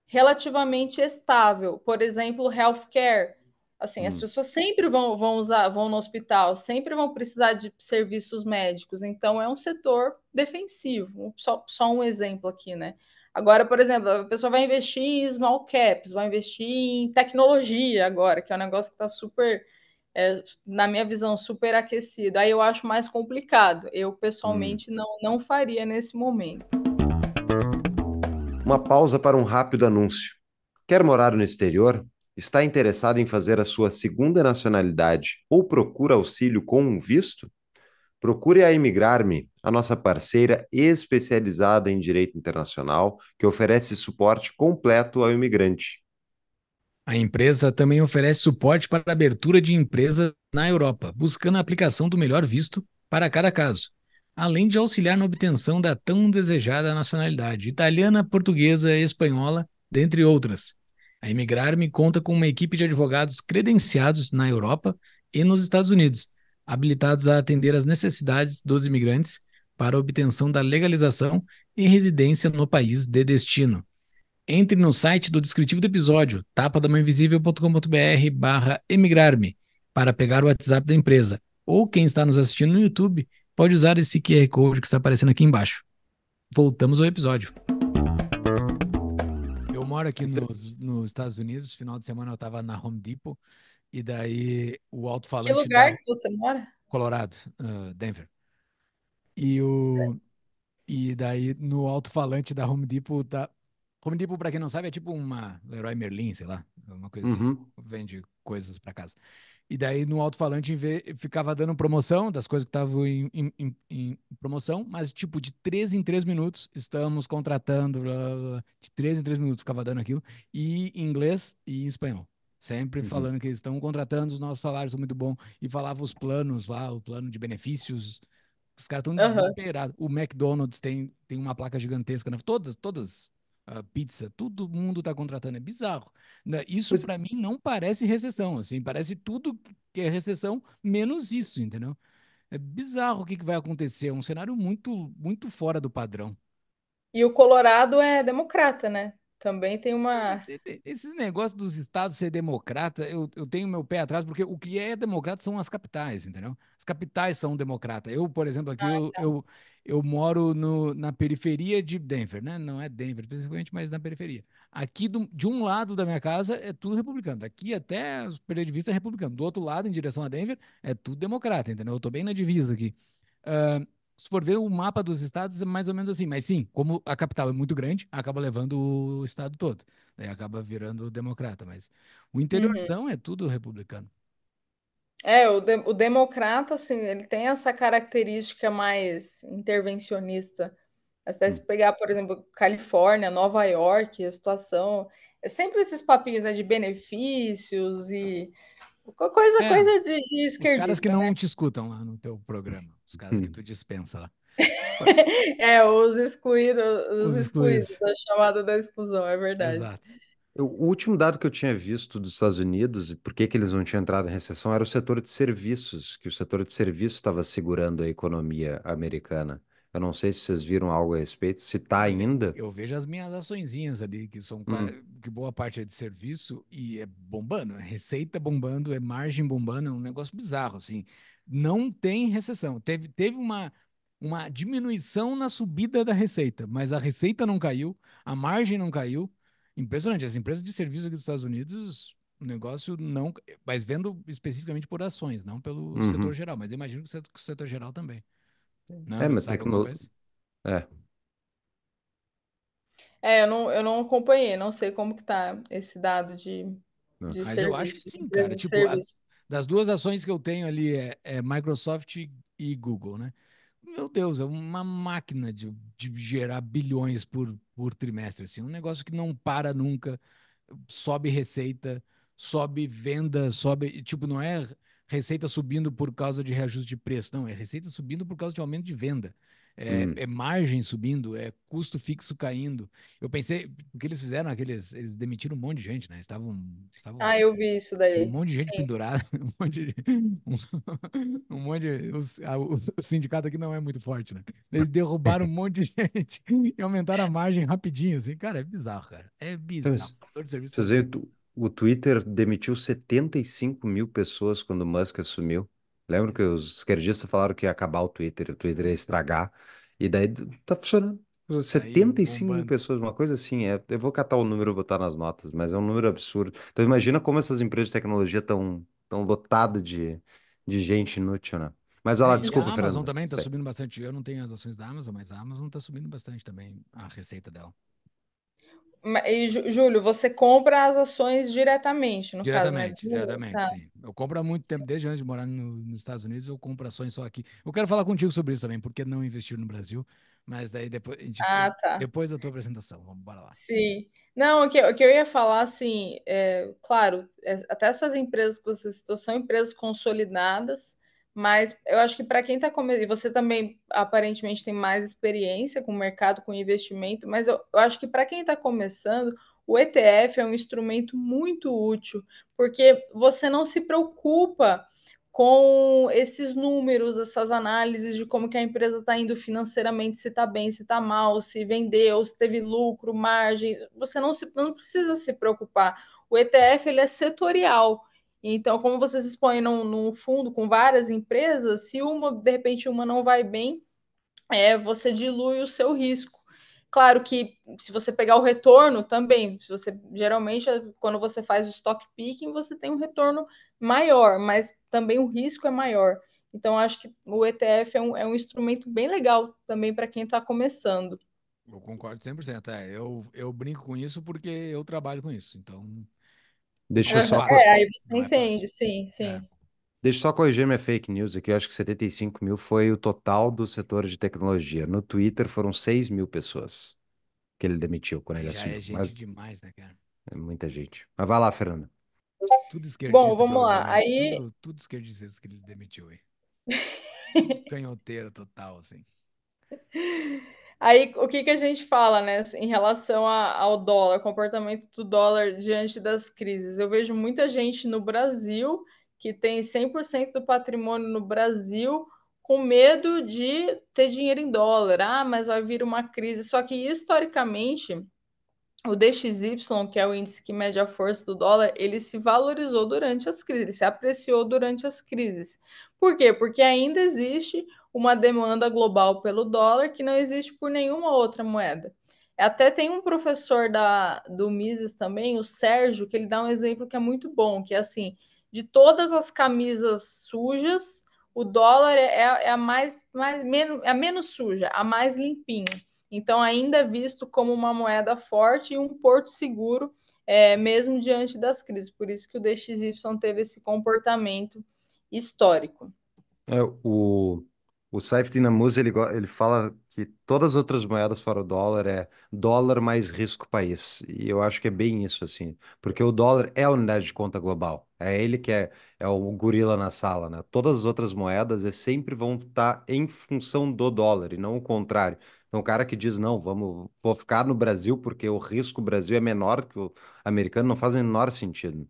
relativamente estável. Por exemplo, healthcare. Assim, hum. as pessoas sempre vão, vão usar, vão no hospital, sempre vão precisar de serviços médicos. Então, é um setor defensivo. Só, só um exemplo aqui, né? Agora, por exemplo, a pessoa vai investir em small caps, vai investir em tecnologia agora, que é um negócio que está super é, na minha visão, super aquecido. Aí eu acho mais complicado. Eu, hum. pessoalmente, hum. não, não faria nesse momento. Uma pausa para um rápido anúncio. Quer morar no exterior? Está interessado em fazer a sua segunda nacionalidade ou procura auxílio com um visto? Procure a Imigrarme, a nossa parceira especializada em direito internacional, que oferece suporte completo ao imigrante. A empresa também oferece suporte para abertura de empresa na Europa, buscando a aplicação do melhor visto para cada caso, além de auxiliar na obtenção da tão desejada nacionalidade italiana, portuguesa, espanhola, dentre outras. A Emigrarme me conta com uma equipe de advogados credenciados na Europa e nos Estados Unidos, habilitados a atender às necessidades dos imigrantes para obtenção da legalização e residência no país de destino. Entre no site do descritivo do episódio, tapadamãoinvisível.com.br barra emigrar-me, para pegar o WhatsApp da empresa. Ou quem está nos assistindo no YouTube, pode usar esse QR Code que está aparecendo aqui embaixo. Voltamos ao episódio. Eu moro aqui nos, nos Estados Unidos, final de semana eu estava na Home Depot, e daí o alto-falante... Que lugar da... que você mora? Colorado, uh, Denver. E o... E daí no alto-falante da Home Depot tá, Home Depot, tipo, para quem não sabe, é tipo uma Leroy Merlin, sei lá, uma coisa assim. uhum. assim, vende coisas para casa. E daí no alto-falante ficava dando promoção das coisas que estavam em, em, em, promoção, mas tipo de três em três minutos estamos contratando, blá, blá, blá, de três em três minutos ficava dando aquilo, e em inglês e em espanhol. Sempre uhum. falando que eles estão contratando, os nossos salários são muito bons, e falava os planos lá, o plano de benefícios. Os caras estão uhum. desesperados. O McDonald's tem, tem uma placa gigantesca, todas, todas uh, pizza, todo mundo está contratando, é bizarro. Né? Isso para mim não parece recessão, assim, parece tudo que é recessão menos isso, entendeu? É bizarro o que, que vai acontecer, é um cenário muito muito fora do padrão. E o Colorado é democrata, né? Também tem uma. É, esses negócios dos estados ser democrata, eu, eu tenho meu pé atrás, porque o que é democrata são as capitais, entendeu? As capitais são democrata. Eu, por exemplo, aqui ah, eu, então. eu, eu, moro no, na periferia de Denver, né? Não é Denver, principalmente, mas na periferia. Aqui, do, de um lado da minha casa, é tudo republicano. Daqui até os perda de vista é republicano. Do outro lado, em direção a Denver, é tudo democrata, entendeu? Eu tô bem na divisa aqui. Uh, se for ver o mapa dos estados, é mais ou menos assim. Mas sim, como a capital é muito grande, acaba levando o estado todo. Daí né, acaba virando democrata. Mas o interior, uhum. é tudo republicano. É, o, de o democrata, assim, ele tem essa característica mais intervencionista. Até se hum. pegar, por exemplo, Califórnia, Nova York, a situação. É sempre esses papinhos né, de benefícios e é. coisa, é, coisa de, de esquerdista. Os caras que né? não te escutam lá no teu programa. Os casos hum. que tu dispensa lá. é, os excluídos, os, os excluídos, excluídos, a chamada da exclusão, é verdade. Exato. O último dado que eu tinha visto dos Estados Unidos e por que, que eles não tinham entrado em recessão era o setor de serviços, que o setor de serviços estava segurando a economia americana. Eu não sei se vocês viram algo a respeito, se está ainda. Eu vejo as minhas açõezinhas ali, que são hum. que boa parte é de serviço e é bombando, é receita bombando, é margem bombando, é um negócio bizarro, assim não tem recessão. Teve, teve uma, uma diminuição na subida da receita, mas a receita não caiu, a margem não caiu. Impressionante. As empresas de serviço aqui dos Estados Unidos, o negócio não. Mas vendo especificamente por ações, não pelo uhum. setor geral, mas imagino que o setor, geral também. Não, é, mas tecnologia. É. É, eu não, eu não acompanhei, não sei como que tá esse dado de, de Mas serviço, eu acho que sim, cara. Tipo, a, das duas ações que eu tenho ali é, é Microsoft e, Google, né? Meu Deus, é uma máquina de, de gerar bilhões por, por trimestre, assim, um negócio que não para nunca, sobe receita, sobe venda, sobe, tipo, não é receita subindo por causa de reajuste de preço, não, é receita subindo por causa de aumento de venda é, hum. é, margem subindo, é custo fixo caindo. Eu pensei, o que eles fizeram, aqueles, eles demitiram um monte de gente, né? Estavam, estavam Ah, eu vi isso daí. Um monte de gente Sim. pendurada, um monte de, um, um monte de, os, a, o sindicato aqui não é muito forte, né? Eles derrubaram um monte de gente e aumentaram a margem rapidinho, assim. Cara, é bizarro, cara. É então, bizarro. Então, o dizer, o Twitter demitiu 75 mil pessoas quando Musk assumiu. Lembro que os esquerdistas falaram que ia acabar o Twitter, o Twitter ia estragar, e daí tá funcionando. 75 mil pessoas, uma coisa assim. É, eu vou catar o número e botar nas notas, mas é um número absurdo. Então imagina como essas empresas de tecnologia estão tão, tão lotadas de, de gente inútil, né? Mas olha lá, é, desculpa, Fernando. A Amazon Fernanda. também está subindo bastante. Eu não tenho as ações da Amazon, mas a Amazon está subindo bastante também a receita dela. E, Júlio, você compra as ações diretamente, no né? diretamente, caso, Diretamente, tá. sim. Eu compro há muito tempo, desde antes de morar no, nos Estados Unidos, eu compro ações só aqui. Eu quero falar contigo sobre isso também, porque não investir no Brasil, mas daí depois, gente, ah, tá. depois da tua apresentação, vamos bora lá. Sim. Não, o que, o que eu ia falar, assim, é, claro, é, até essas empresas que você citou são empresas consolidadas, mas eu acho que para quem está começando, e você também aparentemente tem mais experiência com o mercado, com investimento, mas eu, eu acho que para quem está começando, o ETF é um instrumento muito útil, porque você não se preocupa com esses números, essas análises de como que a empresa está indo financeiramente, se está bem, se está mal, se vendeu, se teve lucro, margem. Você não, se, não precisa se preocupar. O ETF ele é setorial. Então, como vocês expõem no, no fundo com várias empresas, se uma, de repente, uma não vai bem, é, você dilui o seu risco. Claro que se você pegar o retorno também, se você geralmente quando você faz o stock picking, você tem um retorno maior, mas também o risco é maior. Então acho que o ETF é um, é um instrumento bem legal também para quem está começando. Eu concordo 100%. É, eu, eu brinco com isso porque eu trabalho com isso. Então Deixa eu só. É, aí você entende, sim, sim. É. Deixa eu só corrigir minha fake news aqui. Eu acho que 75 mil foi o total do setor de tecnologia. No Twitter foram 6 mil pessoas que ele demitiu quando ele Já assumiu. É gente Mas... demais, né, cara? É muita gente. Mas vai lá, Fernanda. Tudo esquerdista. Bom, vamos lá. Né? Aí... Tudo, tudo esquerdista que ele demitiu aí. Canhoteiro total, assim. Aí, o que, que a gente fala, né, assim, em relação a, ao dólar, comportamento do dólar diante das crises? Eu vejo muita gente no Brasil que tem 100% do patrimônio no Brasil com medo de ter dinheiro em dólar. Ah, mas vai vir uma crise. Só que, historicamente, o DXY, que é o índice que mede a força do dólar, ele se valorizou durante as crises, se apreciou durante as crises. Por quê? Porque ainda existe uma demanda global pelo dólar que não existe por nenhuma outra moeda. Até tem um professor da, do Mises também, o Sérgio, que ele dá um exemplo que é muito bom, que é assim, de todas as camisas sujas, o dólar é, é, é a mais, mais menos, é a menos suja, a mais limpinha. Então, ainda é visto como uma moeda forte e um porto seguro, é, mesmo diante das crises. Por isso que o DXY teve esse comportamento histórico. É, o, o Saif Dinamuz, ele, ele fala que todas as outras moedas fora o dólar é dólar mais risco país. E eu acho que é bem isso, assim. Porque o dólar é a unidade de conta global. É ele que é, é o gorila na sala, né? Todas as outras moedas é, sempre vão estar tá em função do dólar e não o contrário. Então, o cara que diz, não, vamos, vou ficar no Brasil porque o risco Brasil é menor que o americano, não faz o menor sentido.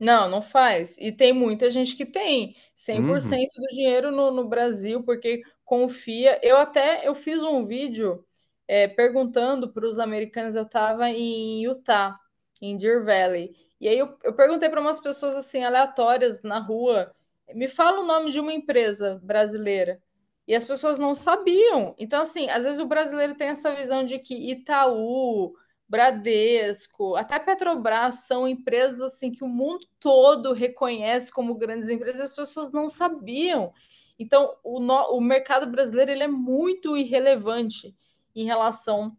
Não, não faz. E tem muita gente que tem 100% uhum. do dinheiro no, no, Brasil, porque confia. Eu até eu fiz um vídeo é, perguntando para os americanos. Eu estava em Utah, em Deer Valley. E aí eu, eu perguntei para umas pessoas assim aleatórias na rua: me fala o nome de uma empresa brasileira. E as pessoas não sabiam. Então, assim, às vezes o brasileiro tem essa visão de que Itaú, Bradesco, até Petrobras são empresas assim que o mundo todo reconhece como grandes empresas, as pessoas não sabiam. Então, o, no, o mercado brasileiro ele é muito irrelevante em relação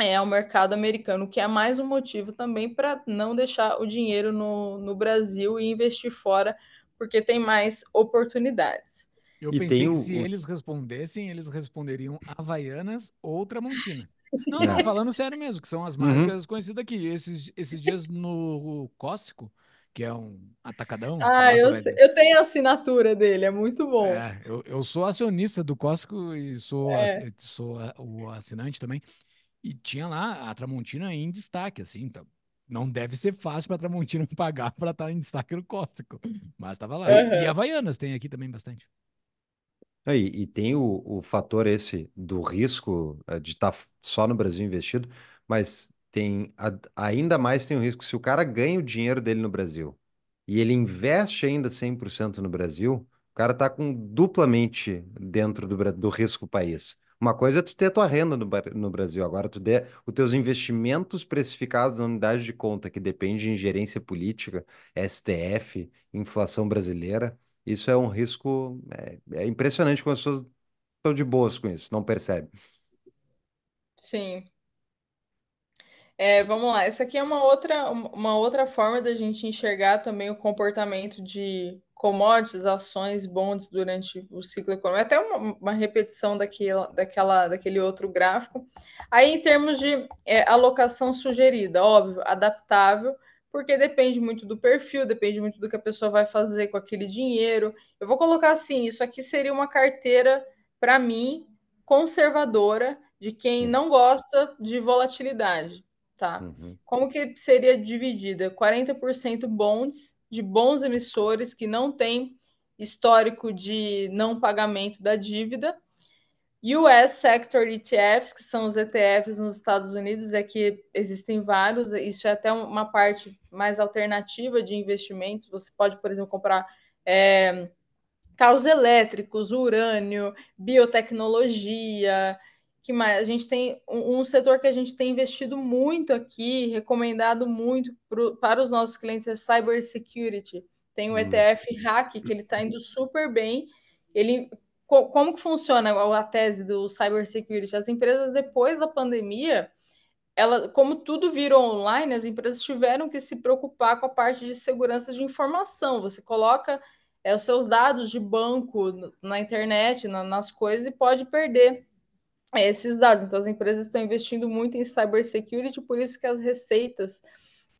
é, ao mercado americano, que é mais um motivo também para não deixar o dinheiro no, no Brasil e investir fora, porque tem mais oportunidades. Eu e pensei que o... se eles respondessem, eles responderiam Havaianas ou Tramontina. Não, não, falando sério mesmo, que são as uhum. marcas uhum. conhecidas aqui. Esses, esses dias no Cóstico, que é um atacadão. Ah, eu, é eu tenho a assinatura dele, é muito bom. É, eu, eu sou acionista do Cóstico e sou, é. a, sou a, o assinante também. E tinha lá a Tramontina em destaque, assim, então. Não deve ser fácil para a Tramontina pagar para estar tá em destaque no Cóstico, mas estava lá. Uhum. E, e Havaianas tem aqui também bastante. É, e tem o, o fator esse do risco eh, de estar tá só no Brasil investido, mas tem ainda mais tem o risco se o cara ganha o dinheiro dele no Brasil e ele investe ainda 100% no Brasil, o cara está com duplamente dentro do, risco do risco país. Uma coisa é tu ter a tua renda no, no Brasil, agora tu der os teus investimentos precificados na unidade de conta que depende de ingerência política, STF, inflação brasileira isso é um risco. É, é impressionante como as pessoas estão de boas com isso, não percebem. Sim. É, vamos lá. Essa aqui é uma outra, uma outra forma da gente enxergar também o comportamento de commodities, ações, bonds durante o ciclo econômico. É até uma, uma repetição daquela, daquela, daquele outro gráfico. Aí, em termos de é, alocação sugerida, óbvio, adaptável porque depende muito do perfil, depende muito do que a pessoa vai fazer com aquele dinheiro. Eu vou colocar assim: isso aqui seria uma carteira, para mim, conservadora, de quem hum. não gosta de volatilidade. Tá. Uhum. Como que seria dividida? 40% bonds, de bons emissores que não têm histórico de não pagamento da dívida, US Sector ETFs, que são os ETFs nos Estados Unidos, é que existem vários, isso é até uma parte mais alternativa de investimentos. Você pode, por exemplo, comprar é, carros elétricos, urânio, biotecnologia, que mais? A gente tem um, um, setor que a gente tem investido muito aqui, recomendado muito pro, para os nossos clientes é cybersecurity. Tem o hum. ETF Hack que ele está indo super bem. Ele como que funciona a tese do cybersecurity? As empresas, depois da pandemia, ela, como tudo virou online, as empresas tiveram que se preocupar com a parte de segurança de informação. Você coloca é, os seus dados de banco na internet, na, nas coisas, e pode perder é, esses dados. Então, as empresas estão investindo muito em cybersecurity, por isso que as receitas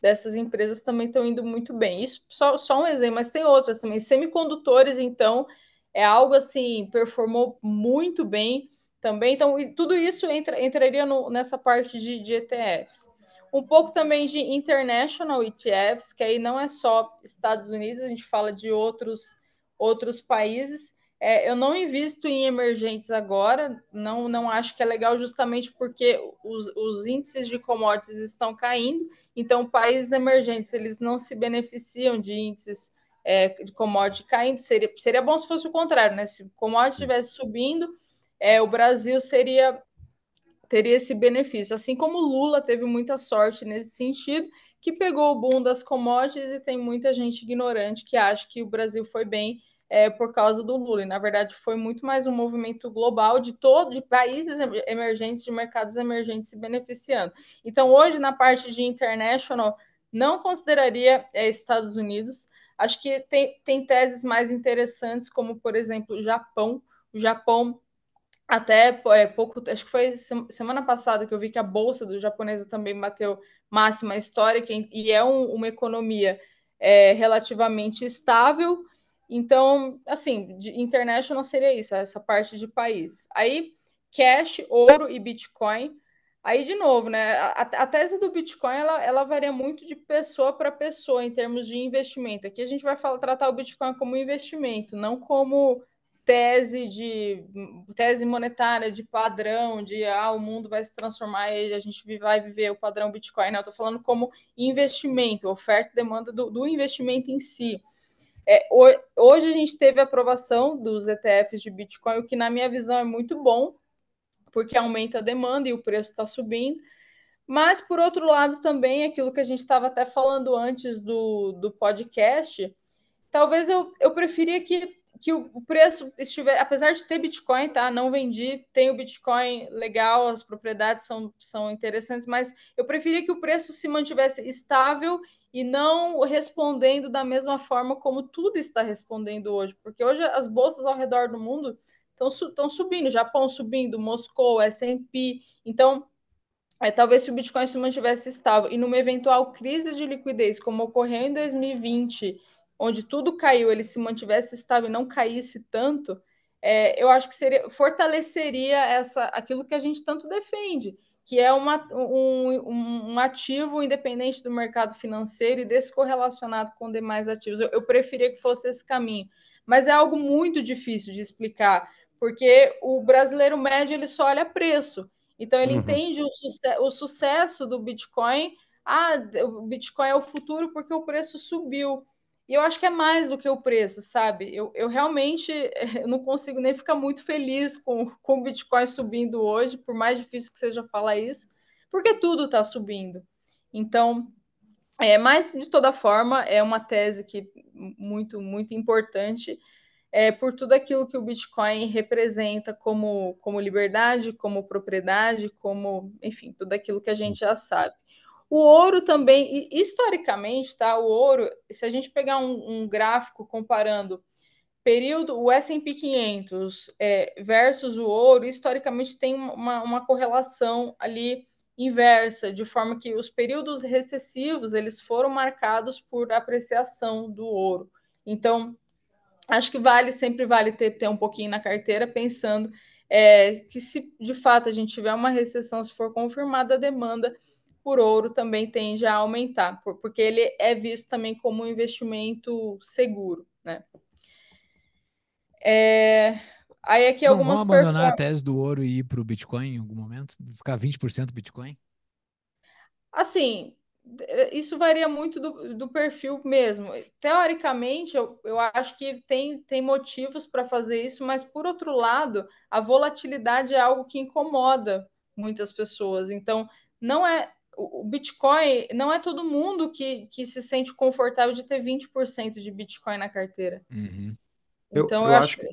dessas empresas também estão indo muito bem. Isso só, só um exemplo, mas tem outras também. Semicondutores, então, é algo assim, performou muito bem também. Então, tudo isso entra, entraria no, nessa parte de, de ETFs. Um pouco também de international ETFs, que aí não é só Estados Unidos, a gente fala de outros, outros países. É, eu não invisto em emergentes agora, não, não acho que é legal, justamente porque os, os índices de commodities estão caindo, então países emergentes eles não se beneficiam de índices é, de commodity caindo, seria, seria bom se fosse o contrário, né? Se o commodity estivesse subindo, é, o Brasil seria teria esse benefício. Assim como Lula teve muita sorte nesse sentido, que pegou o boom das commodities e tem muita gente ignorante que acha que o Brasil foi bem é, por causa do Lula. E, na verdade, foi muito mais um movimento global de todo, de países emergentes, de mercados emergentes se beneficiando. Então, hoje, na parte de international, não consideraria é, Estados Unidos, Acho que tem, tem teses mais interessantes, como, por exemplo, o Japão. O Japão, até é, pouco, acho que foi semana passada que eu vi que a bolsa do japonesa também bateu máxima histórica e é um, uma economia é, relativamente estável. Então, assim, de international seria isso, essa parte de países. Aí, cash, ouro e Bitcoin Aí, de novo, né? A, a tese do Bitcoin ela, ela varia muito de pessoa para pessoa em termos de investimento. Aqui a gente vai falar, tratar o Bitcoin como investimento, não como tese de tese monetária, de padrão, de ah, o mundo vai se transformar e a gente vai viver o padrão Bitcoin. Não, eu estou falando como investimento, oferta e demanda do, do investimento em si. É, hoje a gente teve a aprovação dos ETFs de Bitcoin, o que na minha visão é muito bom, porque aumenta a demanda e o preço está subindo. Mas, por outro lado, também aquilo que a gente estava até falando antes do, do podcast, talvez eu, eu preferia que, que o preço estivesse, apesar de ter Bitcoin, tá? Não vendi, tem o Bitcoin legal, as propriedades são, são interessantes, mas eu preferia que o preço se mantivesse estável e não respondendo da mesma forma como tudo está respondendo hoje, porque hoje as bolsas ao redor do mundo estão subindo, Japão subindo, Moscou, S&P. Então, é, talvez se o Bitcoin se mantivesse estável e numa eventual crise de liquidez, como ocorreu em 2020, onde tudo caiu, ele se mantivesse estável e não caísse tanto, é, eu acho que seria, fortaleceria essa, aquilo que a gente tanto defende, que é uma, um, um, ativo independente do mercado financeiro e descorrelacionado com demais ativos. Eu, eu preferia que fosse esse caminho, mas é algo muito difícil de explicar porque o brasileiro médio ele só olha preço. Então ele uhum. entende o, suce o sucesso do Bitcoin. Ah, o Bitcoin é o futuro porque o preço subiu. E eu acho que é mais do que o preço, sabe? Eu, eu realmente eu não consigo nem ficar muito feliz com, com o Bitcoin subindo hoje, por mais difícil que seja falar isso, porque tudo está subindo. Então, é, mas de toda forma, é uma tese que muito, muito importante é, por tudo aquilo que o Bitcoin representa como, como liberdade, como propriedade, como, enfim, tudo aquilo que a gente já sabe. O ouro também, historicamente, tá? O ouro, se a gente pegar um, um gráfico comparando período, o S&P 500 é, versus o ouro, historicamente tem uma, uma correlação ali inversa, de forma que os períodos recessivos, eles foram marcados por apreciação do ouro. Então, acho que vale, sempre vale ter, ter um pouquinho na carteira, pensando é, que se de fato a gente tiver uma recessão, se for confirmada a demanda por ouro também tende a aumentar, porque ele é visto também como um investimento seguro, né? É... Aí aqui Não, algumas Vamos abandonar perform... a tese do ouro e ir para o Bitcoin em algum momento? Ficar 20% Bitcoin? Assim, isso varia muito do, do perfil mesmo. Teoricamente, eu, eu acho que tem, tem motivos para fazer isso, mas por outro lado, a volatilidade é algo que incomoda muitas pessoas. Então, não é o Bitcoin, não é todo mundo que, que se sente confortável de ter 20% de Bitcoin na carteira. Uhum. Então, eu, eu, eu acho que...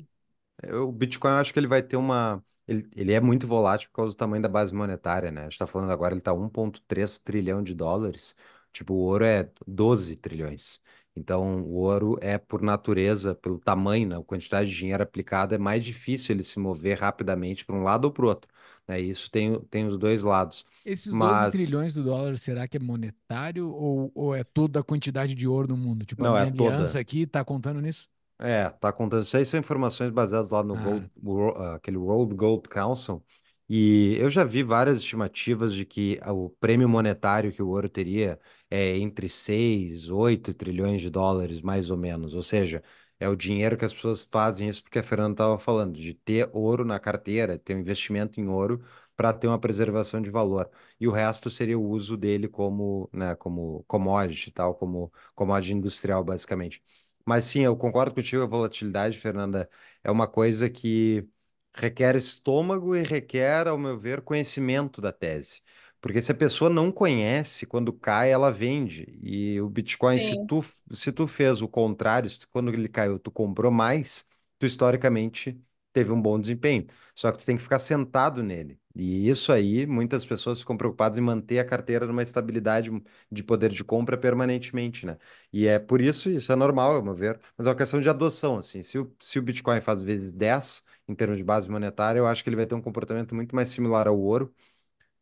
O Bitcoin, eu acho que ele vai ter uma ele, ele é muito volátil por causa do tamanho da base monetária, né? A gente tá falando agora, ele tá 1,3 trilhão de dólares. Tipo, o ouro é 12 trilhões. Então, o ouro é, por natureza, pelo tamanho, né, a quantidade de dinheiro aplicada, é mais difícil ele se mover rapidamente para um lado ou para o outro. Né? Isso tem, tem os dois lados. Esses Mas... 12 trilhões do dólar, será que é monetário ou, ou é toda a quantidade de ouro no mundo? Tipo, Não, a é minha é aliança toda. aqui está contando nisso? É, tá acontecendo. Isso são informações baseadas lá no ah. Gold, ah, aquele World Gold Council. E eu já vi várias estimativas de que o prêmio monetário que o ouro teria é entre 6, 8 trilhões de dólares, mais ou menos. Ou seja, é o dinheiro que as pessoas fazem isso porque a Fernanda estava falando, de ter ouro na carteira, ter um investimento em ouro para ter uma preservação de valor. E o resto seria o uso dele como, né, como commodity, tal, como commodity industrial, basicamente. Mas sim, eu concordo contigo, a volatilidade, Fernanda, é uma coisa que requer estômago e requer, ao meu ver, conhecimento da tese. Porque se a pessoa não conhece, quando cai, ela vende. E o Bitcoin, se tu, se tu fez o contrário, quando ele caiu, tu comprou mais, tu historicamente teve um bom desempenho. Só que tu tem que ficar sentado nele. E isso aí, muitas pessoas ficam preocupadas em manter a carteira numa estabilidade de poder de compra permanentemente, né? E é por isso, isso é normal, ao meu ver, mas é uma questão de adoção, assim. Se o, se o Bitcoin faz vezes 10 em termos de base monetária, eu acho que ele vai ter um comportamento muito mais similar ao ouro.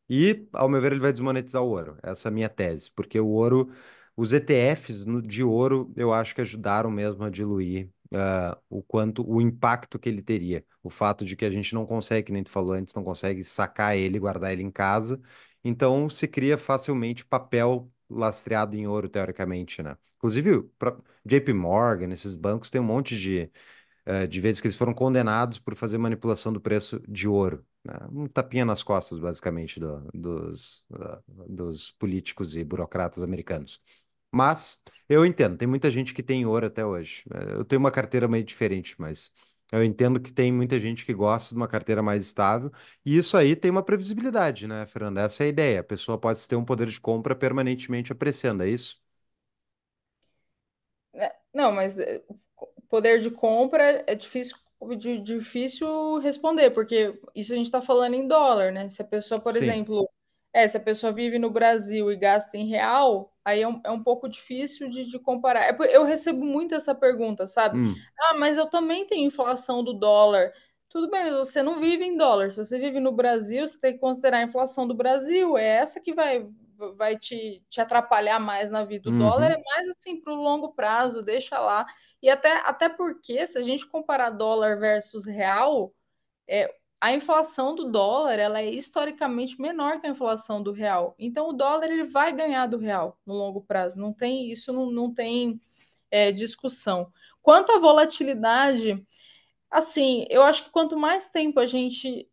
E, ao meu ver, ele vai desmonetizar o ouro. Essa é a minha tese, porque o ouro, os ETFs de ouro, eu acho que ajudaram mesmo a diluir uh, o quanto, o impacto que ele teria. O fato de que a gente não consegue, nem tu falou antes, não consegue sacar ele, guardar ele em casa. Então se cria facilmente papel lastreado em ouro, teoricamente, né? Inclusive, JP Morgan, esses bancos, tem um monte de, uh, de vezes que eles foram condenados por fazer manipulação do preço de ouro. Né? Um tapinha nas costas, basicamente, do, dos, uh, dos políticos e burocratas americanos. Mas eu entendo, tem muita gente que tem ouro até hoje. É, eu tenho uma carteira meio diferente, mas eu entendo que tem muita gente que gosta de uma carteira mais estável, e isso aí tem uma previsibilidade, né, Fernanda? Essa é a ideia. A pessoa pode ter um poder de compra permanentemente apreciando, é isso? É, não, mas é, poder de compra é difícil, difícil responder, porque isso a gente está falando em dólar, né? Se a pessoa, por Sim. exemplo, é, se a pessoa vive no Brasil e gasta em real, Aí é um, é um pouco difícil de, de comparar. É por, eu recebo muito essa pergunta, sabe? Hum. Ah, mas eu também tenho inflação do dólar. Tudo bem, mas você não vive em dólar. Se você vive no Brasil, você tem que considerar a inflação do Brasil. É essa que vai, vai te, te atrapalhar mais na vida. O uhum. dólar é mais assim para o longo prazo, deixa lá. E até, até porque, se a gente comparar dólar versus real, é, a inflação do dólar ela é historicamente menor que a inflação do real. Então o dólar ele vai ganhar do real no longo prazo. Não tem isso, não, não tem é, discussão. Quanto à volatilidade, assim, eu acho que quanto mais tempo a gente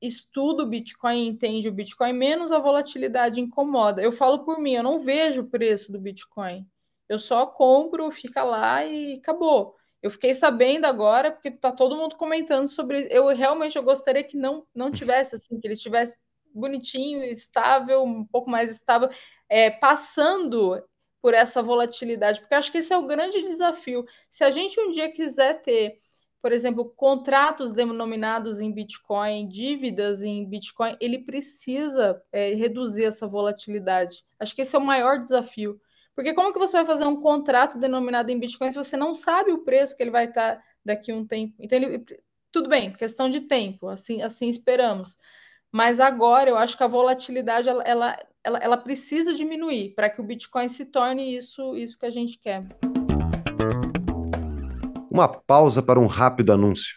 estuda o Bitcoin, entende o Bitcoin, menos a volatilidade incomoda. Eu falo por mim, eu não vejo o preço do Bitcoin. Eu só compro, fica lá e acabou. Eu fiquei sabendo agora, porque tá todo mundo comentando sobre. Eu realmente eu gostaria que não, não tivesse assim, que ele estivesse bonitinho, estável, um pouco mais estável, é, passando por essa volatilidade, porque acho que esse é o grande desafio. Se a gente um dia quiser ter, por exemplo, contratos denominados em Bitcoin, dívidas em Bitcoin, ele precisa é, reduzir essa volatilidade. Acho que esse é o maior desafio. Porque como que você vai fazer um contrato denominado em Bitcoin se você não sabe o preço que ele vai estar daqui a um tempo? Então, ele, tudo bem, questão de tempo, assim, assim esperamos. Mas agora eu acho que a volatilidade ela, ela, ela, ela precisa diminuir para que o Bitcoin se torne isso, isso que a gente quer. Uma pausa para um rápido anúncio.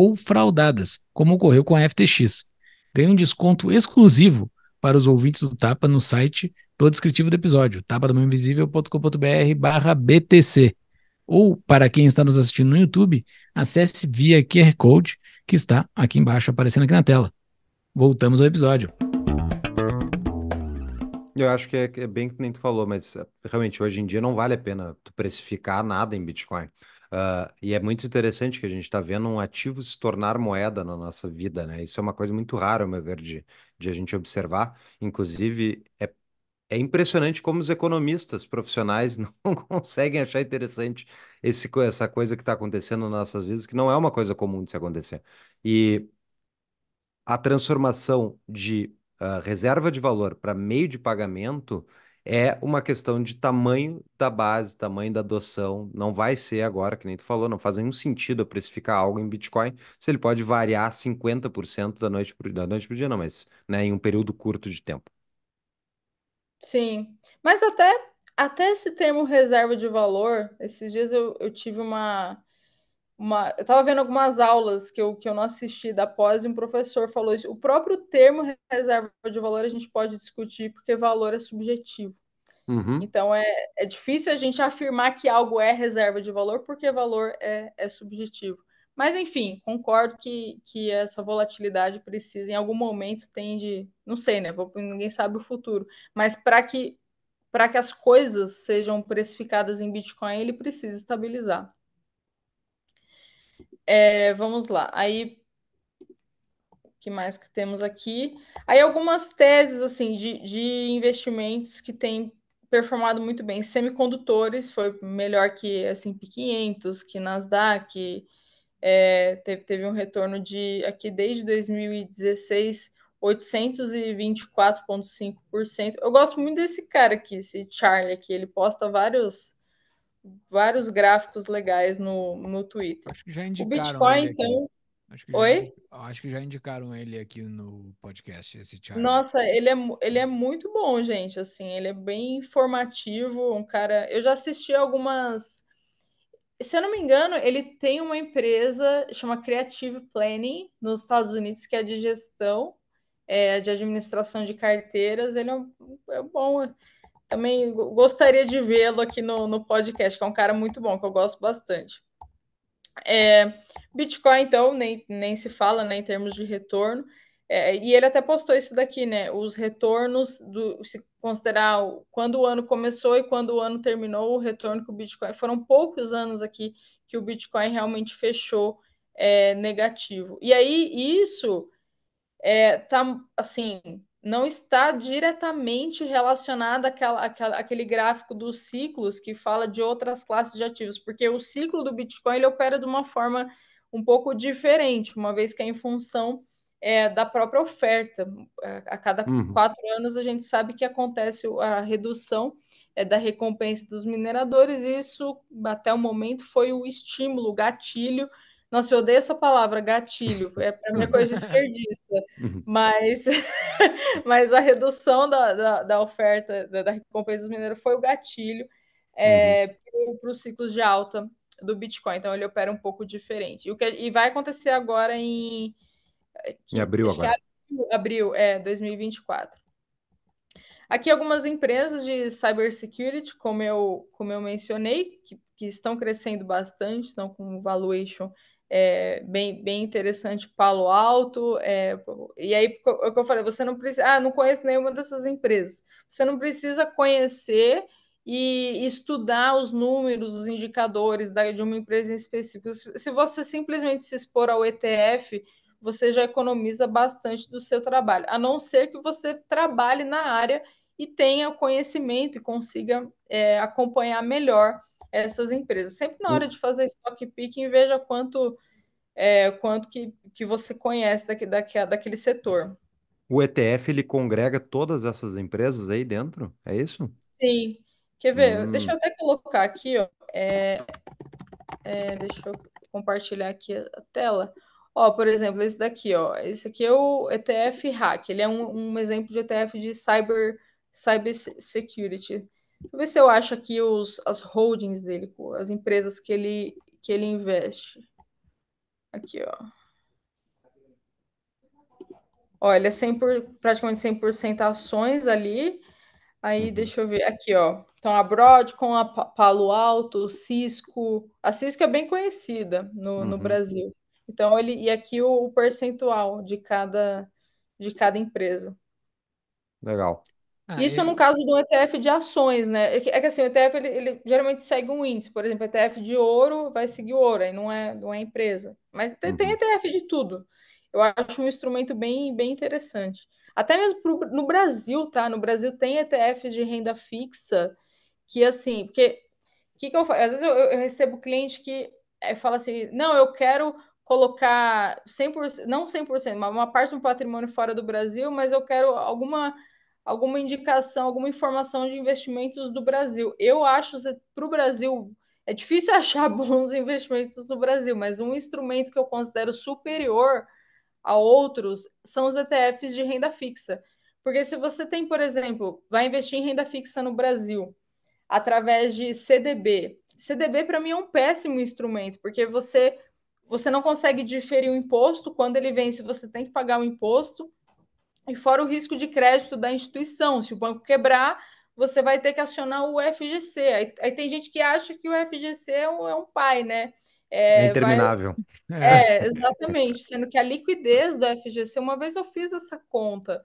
ou fraudadas, como ocorreu com a FTX. Ganhe um desconto exclusivo para os ouvintes do Tapa no site do descritivo do episódio, tapadomainvisívelcombr barra BTC. Ou, para quem está nos assistindo no YouTube, acesse via QR Code que está aqui embaixo, aparecendo aqui na tela. Voltamos ao episódio. Eu acho que é, é bem que nem tu falou, mas é, realmente hoje em dia não vale a pena tu precificar nada em Bitcoin. Uh, e é muito interessante que a gente está vendo um ativo se tornar moeda na nossa vida, né? Isso é uma coisa muito rara, ao meu ver, de, de a gente observar. Inclusive, é é impressionante como os economistas profissionais não conseguem achar interessante esse, essa coisa que está acontecendo nas nossas vidas, que não é uma coisa comum de se acontecer. E a transformação de uh, reserva de valor para meio de pagamento é uma questão de tamanho da base, tamanho da adoção. Não vai ser agora, que nem tu falou, não faz nenhum sentido eu precificar algo em Bitcoin, se ele pode variar 50% da noite para da noite dia, não, mas né, em um período curto de tempo. Sim, mas até, até esse termo reserva de valor, esses dias eu, eu tive uma, uma, eu estava vendo algumas aulas que eu, que eu não assisti da pós e um professor falou isso. O próprio termo reserva de valor a gente pode discutir porque valor é subjetivo. Uhum. Então é, é difícil a gente afirmar que algo é reserva de valor porque valor é, é subjetivo. Mas enfim, concordo que, que essa volatilidade precisa, em algum momento, tende, não sei, né? Ninguém sabe o futuro. Mas para que para que as coisas sejam precificadas em Bitcoin, ele precisa estabilizar. É, vamos lá. Aí, o que mais que temos aqui? Aí algumas teses assim de, de investimentos que têm performado muito bem. Semicondutores foi melhor que assim, p 500, que Nasdaq, é, teve, teve um retorno de aqui desde 2016 824,5%. Eu gosto muito desse cara aqui, esse Charlie aqui. Ele posta vários vários gráficos legais no, no Twitter. Acho que já indicaram o Bitcoin, então. Acho que Oi? Já, acho que já indicaram ele aqui no podcast, esse Thiago. Nossa, ele é, ele é muito bom, gente. Assim, ele é bem informativo. Um cara. Eu já assisti algumas. Se eu não me engano, ele tem uma empresa chama Creative Planning nos Estados Unidos, que é de gestão, é, de administração de carteiras. Ele é, é bom também gostaria de vê-lo aqui no, no podcast, que é um cara muito bom, que eu gosto bastante. É, Bitcoin, então, nem, nem se fala né, em termos de retorno. É, e ele até postou isso daqui, né? Os retornos do se considerar quando o ano começou e quando o ano terminou, o retorno que o Bitcoin foram poucos anos aqui que o Bitcoin realmente fechou é, negativo. E aí isso é, tá assim não está diretamente relacionada àquela, àquela, àquele gráfico dos ciclos que fala de outras classes de ativos, porque o ciclo do Bitcoin ele opera de uma forma um pouco diferente, uma vez que é em função é, da própria oferta. A cada uhum. quatro anos a gente sabe que acontece a redução é, da recompensa dos mineradores, e isso até o momento foi o estímulo, o gatilho nossa, eu odeio essa palavra, gatilho, é para mim é coisa de esquerdista, uhum. mas, mas a redução da, da, da oferta da, da, recompensa dos mineiros foi o gatilho é, uhum. para os ciclos de alta do Bitcoin, então ele opera um pouco diferente. E, o que, e vai acontecer agora em. É, em abril é agora. Abril, abril, é, 2024. Aqui algumas empresas de cybersecurity, como eu, como eu mencionei, que, que estão crescendo bastante, estão com valuation é, bem, bem interessante, Palo Alto. É, e aí, é o que eu falei, você não precisa. Ah, não conheço nenhuma dessas empresas. Você não precisa conhecer e estudar os números, os indicadores da, de uma empresa em específico. Se você simplesmente se expor ao ETF, você já economiza bastante do seu trabalho, a não ser que você trabalhe na área e tenha conhecimento e consiga é, acompanhar melhor essas empresas. Sempre na hum. hora de fazer stock picking, veja quanto é, quanto que, que você conhece daqui, daqui, daquele setor. O ETF ele congrega todas essas empresas aí dentro? É isso? Sim. Quer ver? Hum. Deixa eu até colocar aqui, ó. É, é, deixa eu compartilhar aqui a tela. Ó, por exemplo, esse daqui, ó. Esse aqui é o ETF Hack. Ele é um, um exemplo de ETF de cyber, cyber security. Deixa eu ver se eu acho aqui os, as holdings dele, as empresas que ele, que ele investe. Aqui, ó. Ó, ele é 100 por, praticamente 100% ações ali. Aí, uhum. deixa eu ver. Aqui, ó. Então, a Broadcom, a Palo Alto, o Cisco. A Cisco é bem conhecida no, uhum. no Brasil. Então, ele... E aqui o, o, percentual de cada, de cada empresa. Legal. Ah, Isso eu... no caso do ETF de ações, né? É que, é que assim, o ETF ele, ele, geralmente segue um índice, por exemplo, ETF de ouro vai seguir o ouro, aí não é, não é empresa. Mas tem, tem uhum. ETF de tudo. Eu acho um instrumento bem, bem interessante. Até mesmo pro, no Brasil, tá? No Brasil tem ETFs de renda fixa que assim, porque que, que eu faço? Às vezes eu, eu recebo cliente que é, fala assim: não, eu quero colocar 100%, não 100%, mas uma parte do patrimônio fora do Brasil, mas eu quero alguma alguma indicação, alguma informação de investimentos do Brasil. Eu acho para o Brasil é difícil achar bons investimentos no Brasil, mas um instrumento que eu considero superior a outros são os ETFs de renda fixa. Porque se você tem, por exemplo, vai investir em renda fixa no Brasil através de CDB. CDB para mim é um péssimo instrumento, porque você você não consegue diferir o imposto quando ele vence, você tem que pagar o imposto. E fora o risco de crédito da instituição, se o banco quebrar, você vai ter que acionar o FGC. Aí, aí tem gente que acha que o FGC é um, é um pai, né? É, é interminável. Vai... É. é, exatamente. Sendo que a liquidez do FGC, uma vez eu fiz essa conta,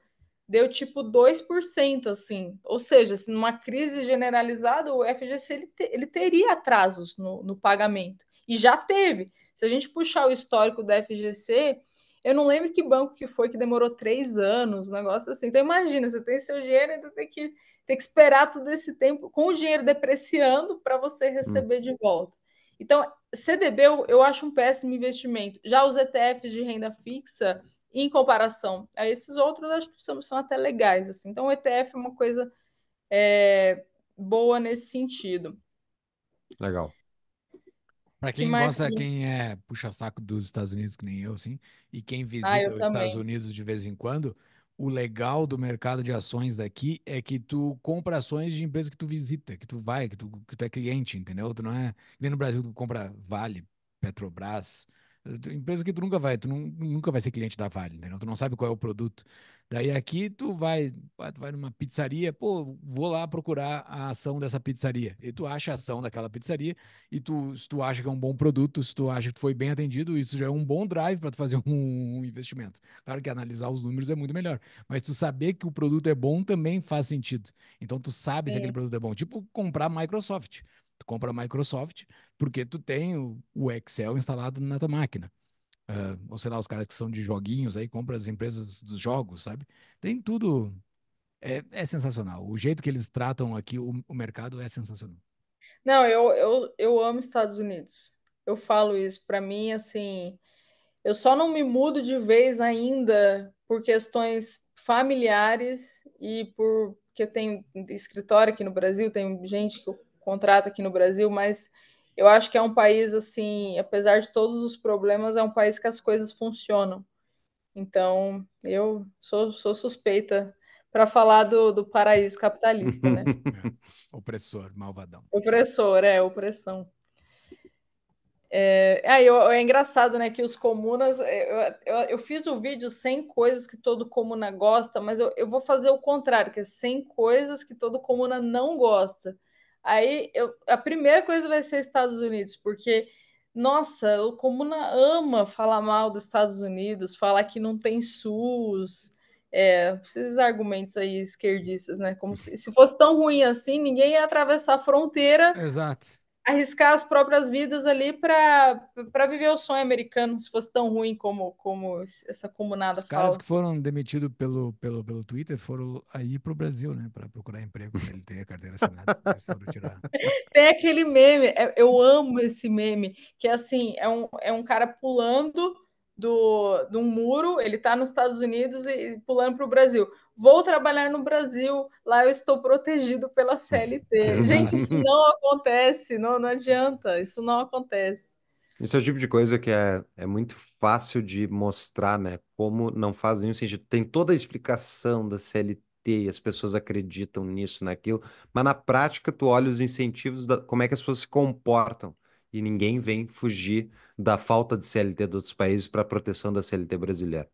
deu tipo 2%, assim. Ou seja, se numa crise generalizada, o FGC ele, te, ele teria atrasos no, no pagamento. E já teve. Se a gente puxar o histórico do FGC, eu não lembro que banco que foi que demorou três anos, um negócio assim. Então imagina, você tem seu dinheiro e ainda tem que, tem que esperar todo esse tempo com o dinheiro depreciando para você receber hum. de volta. Então, CDB eu, eu acho um péssimo investimento. Já os ETFs de renda fixa, em comparação a esses outros, acho que são, são até legais. Assim. Então, o ETF é uma coisa é, boa nesse sentido. Legal. Pra quem que gosta, que... quem é puxa-saco dos Estados Unidos, que nem eu, assim, e quem ah, visita ah, os também. Estados Unidos de vez em quando, o legal do mercado de ações daqui é que tu compra ações de empresa que tu visita, que tu vai, que tu, que tu é cliente, entendeu? Tu não é. Nem no Brasil tu compra Vale, Petrobras, Empresa que tu nunca vai, tu não, nunca vai ser cliente da Vale, entendeu? Tu não sabe qual é o produto. Daí aqui tu vai, tu vai numa pizzaria, pô, vou lá procurar a ação dessa pizzaria. E tu acha a ação daquela pizzaria e tu, se tu acha que é um bom produto, se tu acha que foi bem atendido, isso já é um bom drive para tu fazer um, um investimento. Claro que analisar os números é muito melhor, mas tu saber que o produto é bom também faz sentido. Então tu sabe Sim. se aquele produto é bom. Tipo comprar Microsoft. Tu compra a Microsoft porque tu tem o, o Excel instalado na tua máquina. Uh, ou sei lá, os caras que são de joguinhos aí, compra as empresas dos jogos, sabe? Tem tudo. É, é sensacional. O jeito que eles tratam aqui o, o mercado é sensacional. Não, eu, eu, eu amo Estados Unidos. Eu falo isso. Para mim, assim, eu só não me mudo de vez ainda por questões familiares e por porque tem escritório aqui no Brasil, tem gente que eu contrata aqui no Brasil, mas eu acho que é um país assim, apesar de todos os problemas, é um país que as coisas funcionam. Então, eu sou, sou suspeita para falar do, do paraíso capitalista, né? É, opressor, malvadão. Opressor, é, opressão. É, aí, é, é engraçado, né, que os comunas... É, eu, eu, eu, fiz um vídeo 100 coisas que todo comuna gosta, mas eu, eu vou fazer o contrário, que é 100 coisas que todo comuna não gosta. Aí eu, a primeira coisa vai ser Estados Unidos, porque, nossa, o Comuna ama falar mal dos Estados Unidos, falar que não tem SUS, é, esses argumentos aí esquerdistas, né? Como se, se fosse tão ruim assim, ninguém ia atravessar a fronteira. Exato arriscar as próprias vidas ali para viver o sonho americano, se fosse tão ruim como, como essa comunada Os fala. caras que foram demitidos pelo, pelo, pelo Twitter foram aí para o Brasil, né? Para procurar emprego, se né? ele tem a carteira assinada, foram tirar. Tem aquele meme, é, eu amo esse meme, que é assim, é um, é um cara pulando do, do muro, ele está nos Estados Unidos e, e pulando para o Brasil. Vou trabalhar no Brasil, lá eu estou protegido pela CLT. Gente, isso não acontece, não, não adianta, isso não acontece. Isso é o tipo de coisa que é, é muito fácil de mostrar, né? Como não faz nenhum sentido. Tem toda a explicação da CLT e as pessoas acreditam nisso, naquilo, mas na prática tu olha os incentivos, da, como é que as pessoas se comportam e ninguém vem fugir da falta de CLT dos outros países para a proteção da CLT brasileira.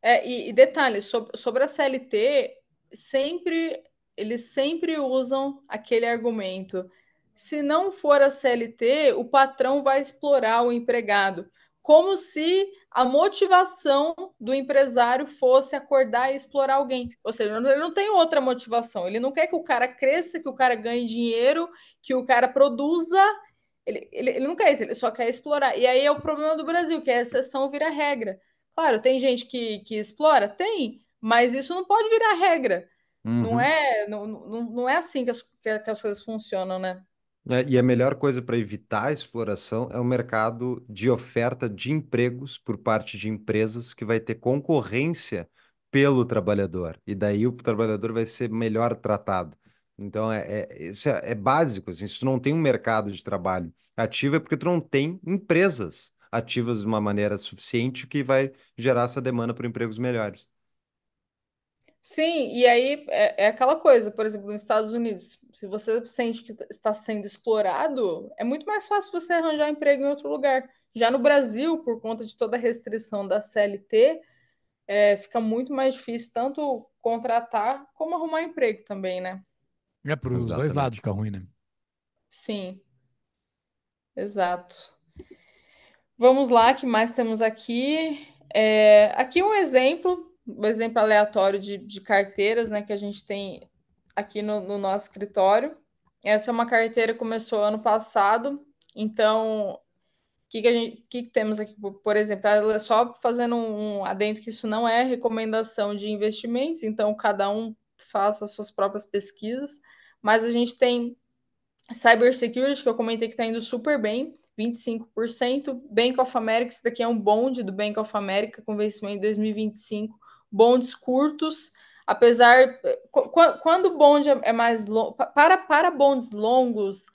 É, e, e detalhe, sobre, sobre a CLT, sempre eles sempre usam aquele argumento. Se não for a CLT, o patrão vai explorar o empregado, como se a motivação do empresário fosse acordar e explorar alguém. Ou seja, ele não tem outra motivação. Ele não quer que o cara cresça, que o cara ganhe dinheiro, que o cara produza ele, ele, ele não quer isso, ele só quer explorar. E aí é o problema do Brasil, que é a exceção vira regra. Claro, tem gente que, que explora? Tem, mas isso não pode virar regra. Uhum. É, não, é, não, não, não é assim que as, que as coisas funcionam, né? É, e a melhor coisa para evitar a exploração é o mercado de oferta de empregos por parte de empresas que vai ter concorrência pelo trabalhador. E daí o trabalhador vai ser melhor tratado. Então, é, é, isso é, é básico. Assim, se tu não tem um mercado de trabalho ativo, é porque tu não tem empresas ativas de uma maneira suficiente que vai gerar essa demanda por empregos melhores. Sim, e aí é, é aquela coisa, por exemplo, nos Estados Unidos, se você sente que está sendo explorado, é muito mais fácil você arranjar emprego em outro lugar. Já no Brasil, por conta de toda a restrição da CLT, é, fica muito mais difícil tanto contratar como arrumar emprego também, né? É para os dois lados fica ruim, né? Sim. Exato. Vamos lá, que mais temos aqui? É, aqui um exemplo, um exemplo aleatório de, de carteiras, né, que a gente tem aqui no, no nosso escritório. Essa é uma carteira que começou ano passado, então que, que, que, que temos aqui, por exemplo, tá? só fazendo um adendo que isso não é recomendação de investimentos, então cada um faça as suas próprias pesquisas. Mas a gente tem cybersecurity, que eu comentei que está indo super bem, 25%. Bank of America, isso daqui é um bonde do Bank of America, com vencimento em 2025. Bondes curtos, apesar. Quando o bonde é, é mais longo. Para, para bondes longos,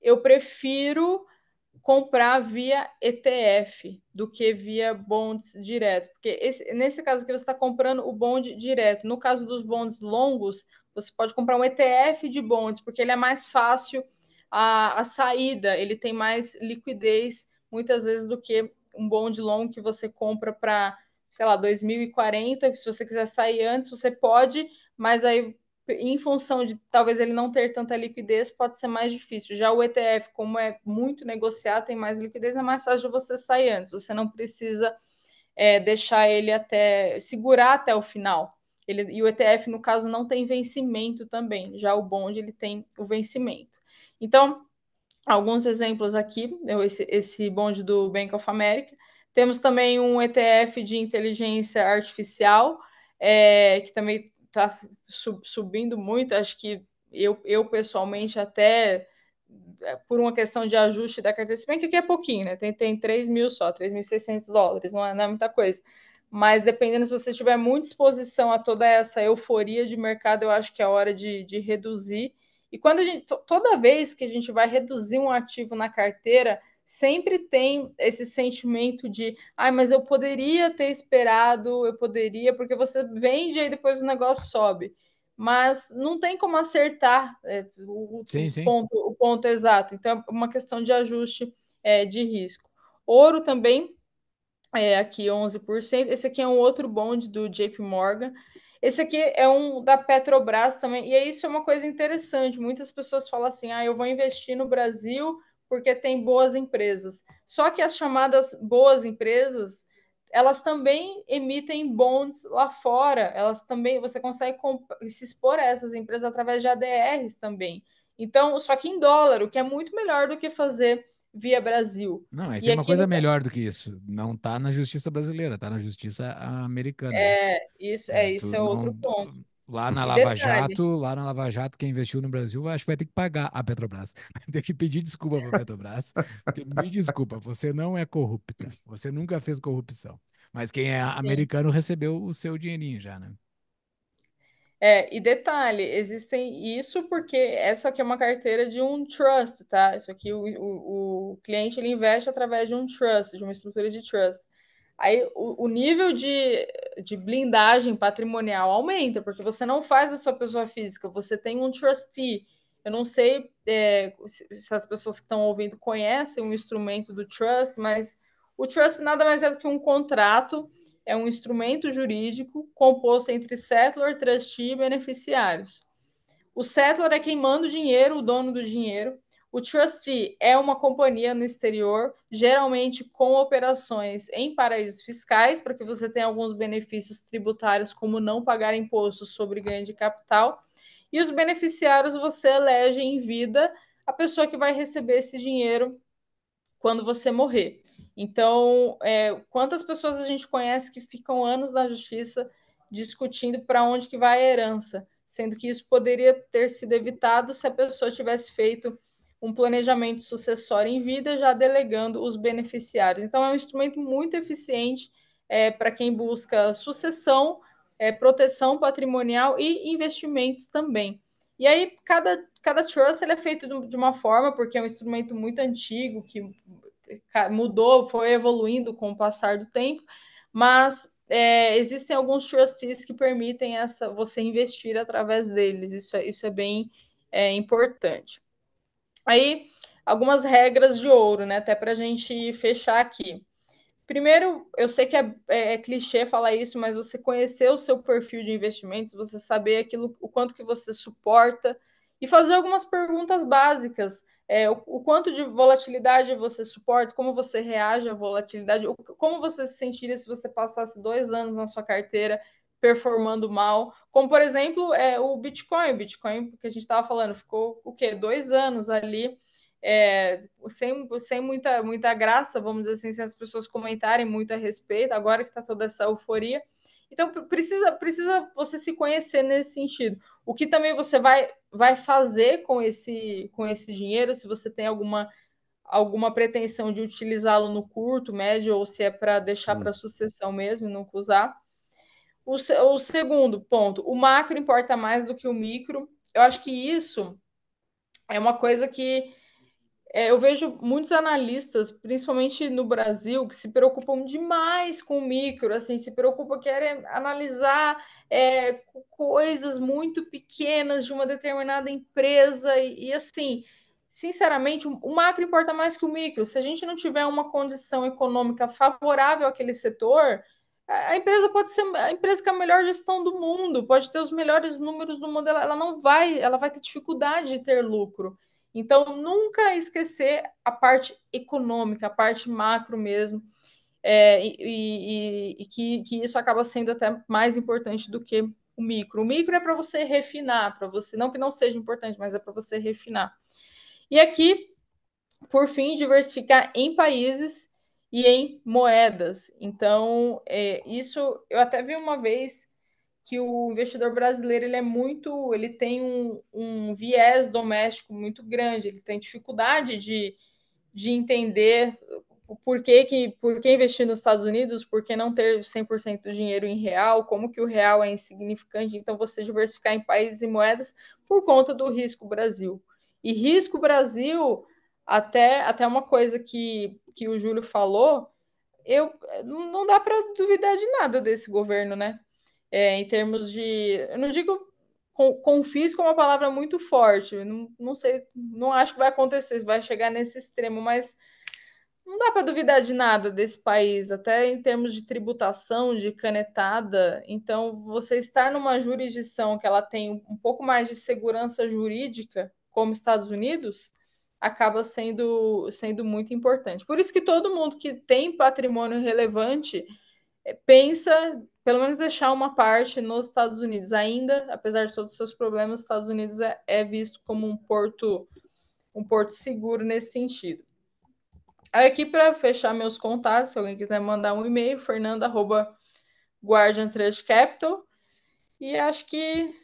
eu prefiro comprar via ETF do que via bonds direto. Porque esse, nesse caso aqui você está comprando o bond direto. No caso dos bonds longos, você pode comprar um ETF de bonds, porque ele é mais fácil a, a saída, ele tem mais liquidez muitas vezes do que um bond longo que você compra para, sei lá, 2040. Se você quiser sair antes, você pode, mas aí em função de talvez ele não ter tanta liquidez, pode ser mais difícil. Já o ETF, como é muito negociado, tem mais liquidez, é mais fácil você sair antes. Você não precisa é, deixar ele até segurar até o final. Ele, e o ETF, no caso, não tem vencimento também. Já o bonde ele tem o vencimento. Então, alguns exemplos aqui, esse, esse bonde do Bank of America. Temos também um ETF de inteligência artificial, é, que também tá subindo muito. Acho que eu, eu pessoalmente até é, por uma questão de ajuste da carteira, se bem que aqui é pouquinho, né? Tem, tem 3 mil só, 3.600 dólares, não é, não é muita coisa. Mas dependendo se você tiver muita exposição a toda essa euforia de mercado, eu acho que é hora de, de reduzir. E quando a gente, toda vez que a gente vai reduzir um ativo na carteira, sempre tem esse sentimento de, ai, ah, mas eu poderia ter esperado, eu poderia, porque você vende e depois o negócio sobe. Mas não tem como acertar é, o, sim, sim. Ponto, o ponto exato. Então, é uma questão de ajuste é, de risco. Ouro também, é, aqui 11%. Esse aqui é um outro bonde do JP Morgan. Esse aqui é um da Petrobras também, e isso é uma coisa interessante. Muitas pessoas falam assim: ah, eu vou investir no Brasil porque tem boas empresas. Só que as chamadas boas empresas, elas também emitem bonds lá fora. Elas também você consegue se expor a essas empresas através de ADRs também. Então, só que em dólar, o que é muito melhor do que fazer via Brasil. Não, mas e tem é uma coisa no... melhor do que isso. Não está na justiça brasileira, está na justiça americana. É, isso é, é isso é outro não... ponto. Lá na uhum. Lava Detalhe. Jato, lá na Lava Jato, quem investiu no Brasil, acho que vai ter que pagar a Petrobras. Vai ter que pedir desculpa para a Petrobras. me desculpa, você não é corrupta. Você nunca fez corrupção. Mas quem é Sim. americano recebeu o seu dinheirinho já, né? É, e detalhe, existem isso porque essa aqui é uma carteira de um trust, tá? Isso aqui o, o, o cliente ele investe através de um trust, de uma estrutura de trust aí o, o, nível de, de blindagem patrimonial aumenta, porque você não faz a sua pessoa física, você tem um trustee. Eu não sei é, se, se as pessoas que estão ouvindo conhecem o instrumento do trust, mas o trust nada mais é do que um contrato, é um instrumento jurídico composto entre settler, trustee e beneficiários. O settler é quem manda o dinheiro, o dono do dinheiro, o trustee é uma companhia no exterior, geralmente com operações em paraísos fiscais, para que você tenha alguns benefícios tributários, como não pagar impostos sobre ganho de capital. E os beneficiários você elege em vida a pessoa que vai receber esse dinheiro quando você morrer. Então, é, quantas pessoas a gente conhece que ficam anos na justiça discutindo para onde que vai a herança, sendo que isso poderia ter sido evitado se a pessoa tivesse feito um planejamento sucessório em vida, já delegando os beneficiários. Então, é um instrumento muito eficiente é, para quem busca sucessão, é, proteção patrimonial e investimentos também. E aí, cada, cada trust ele é feito de uma forma, porque é um instrumento muito antigo, que mudou, foi evoluindo com o passar do tempo, mas é, existem alguns trustees que permitem essa você investir através deles. Isso é, isso é bem é, importante. Aí, algumas regras de ouro, né? Até para a gente fechar aqui. Primeiro, eu sei que é, é, é, clichê falar isso, mas você conhecer o seu perfil de investimentos, você saber aquilo, o quanto que você suporta e fazer algumas perguntas básicas. É, o, o, quanto de volatilidade você suporta, como você reage à volatilidade, como você se sentiria se você passasse dois anos na sua carteira performando mal, como por exemplo é, o Bitcoin, o Bitcoin que a gente estava falando ficou o quê? Dois anos ali é, sem, sem muita, muita graça, vamos dizer assim, sem as pessoas comentarem muito a respeito, agora que está toda essa euforia. Então, precisa, precisa você se conhecer nesse sentido. O que também você vai, vai fazer com esse, com esse dinheiro, se você tem alguma, alguma pretensão de utilizá-lo no curto, médio, ou se é para deixar hum. para sucessão mesmo e nunca usar. O, o segundo ponto, o macro importa mais do que o micro. Eu acho que isso é uma coisa que é, eu vejo muitos analistas, principalmente no Brasil, que se preocupam demais com o micro, assim, se preocupam, querem analisar é, coisas muito pequenas de uma determinada empresa e, e assim, sinceramente, o macro importa mais que o micro. Se a gente não tiver uma condição econômica favorável àquele setor, a empresa pode ser a empresa com é a melhor gestão do mundo, pode ter os melhores números do mundo, ela, ela não vai, ela vai ter dificuldade de ter lucro. Então, nunca esquecer a parte econômica, a parte macro mesmo, é, e, e, e que, que, isso acaba sendo até mais importante do que o micro. O micro é para você refinar, para você, não que não seja importante, mas é para você refinar. E aqui, por fim, diversificar em países e em moedas. Então, é, isso eu até vi uma vez que o investidor brasileiro ele é muito, ele tem um, um viés doméstico muito grande, ele tem dificuldade de, de entender por que, que, por que investir nos Estados Unidos, por que não ter 100% do dinheiro em real, como que o real é insignificante, então você diversificar em países e moedas por conta do risco Brasil. E risco Brasil, até, até uma coisa que que o Júlio falou, eu não dá para duvidar de nada desse governo, né? É, em termos de. Eu não digo confisco é uma palavra muito forte. Não, não sei, não acho que vai acontecer, vai chegar nesse extremo, mas não dá para duvidar de nada desse país, até em termos de tributação, de canetada. Então, você estar numa jurisdição que ela tem um pouco mais de segurança jurídica, como Estados Unidos, acaba sendo, sendo muito importante. Por isso que todo mundo que tem patrimônio relevante eh, pensa, pelo menos deixar uma parte nos Estados Unidos. Ainda, apesar de todos os seus problemas, os Estados Unidos é, é visto como um porto um porto seguro nesse sentido. Aqui para fechar meus contatos, se alguém quiser mandar um e-mail, fernanda@guardiantrustcapital e acho que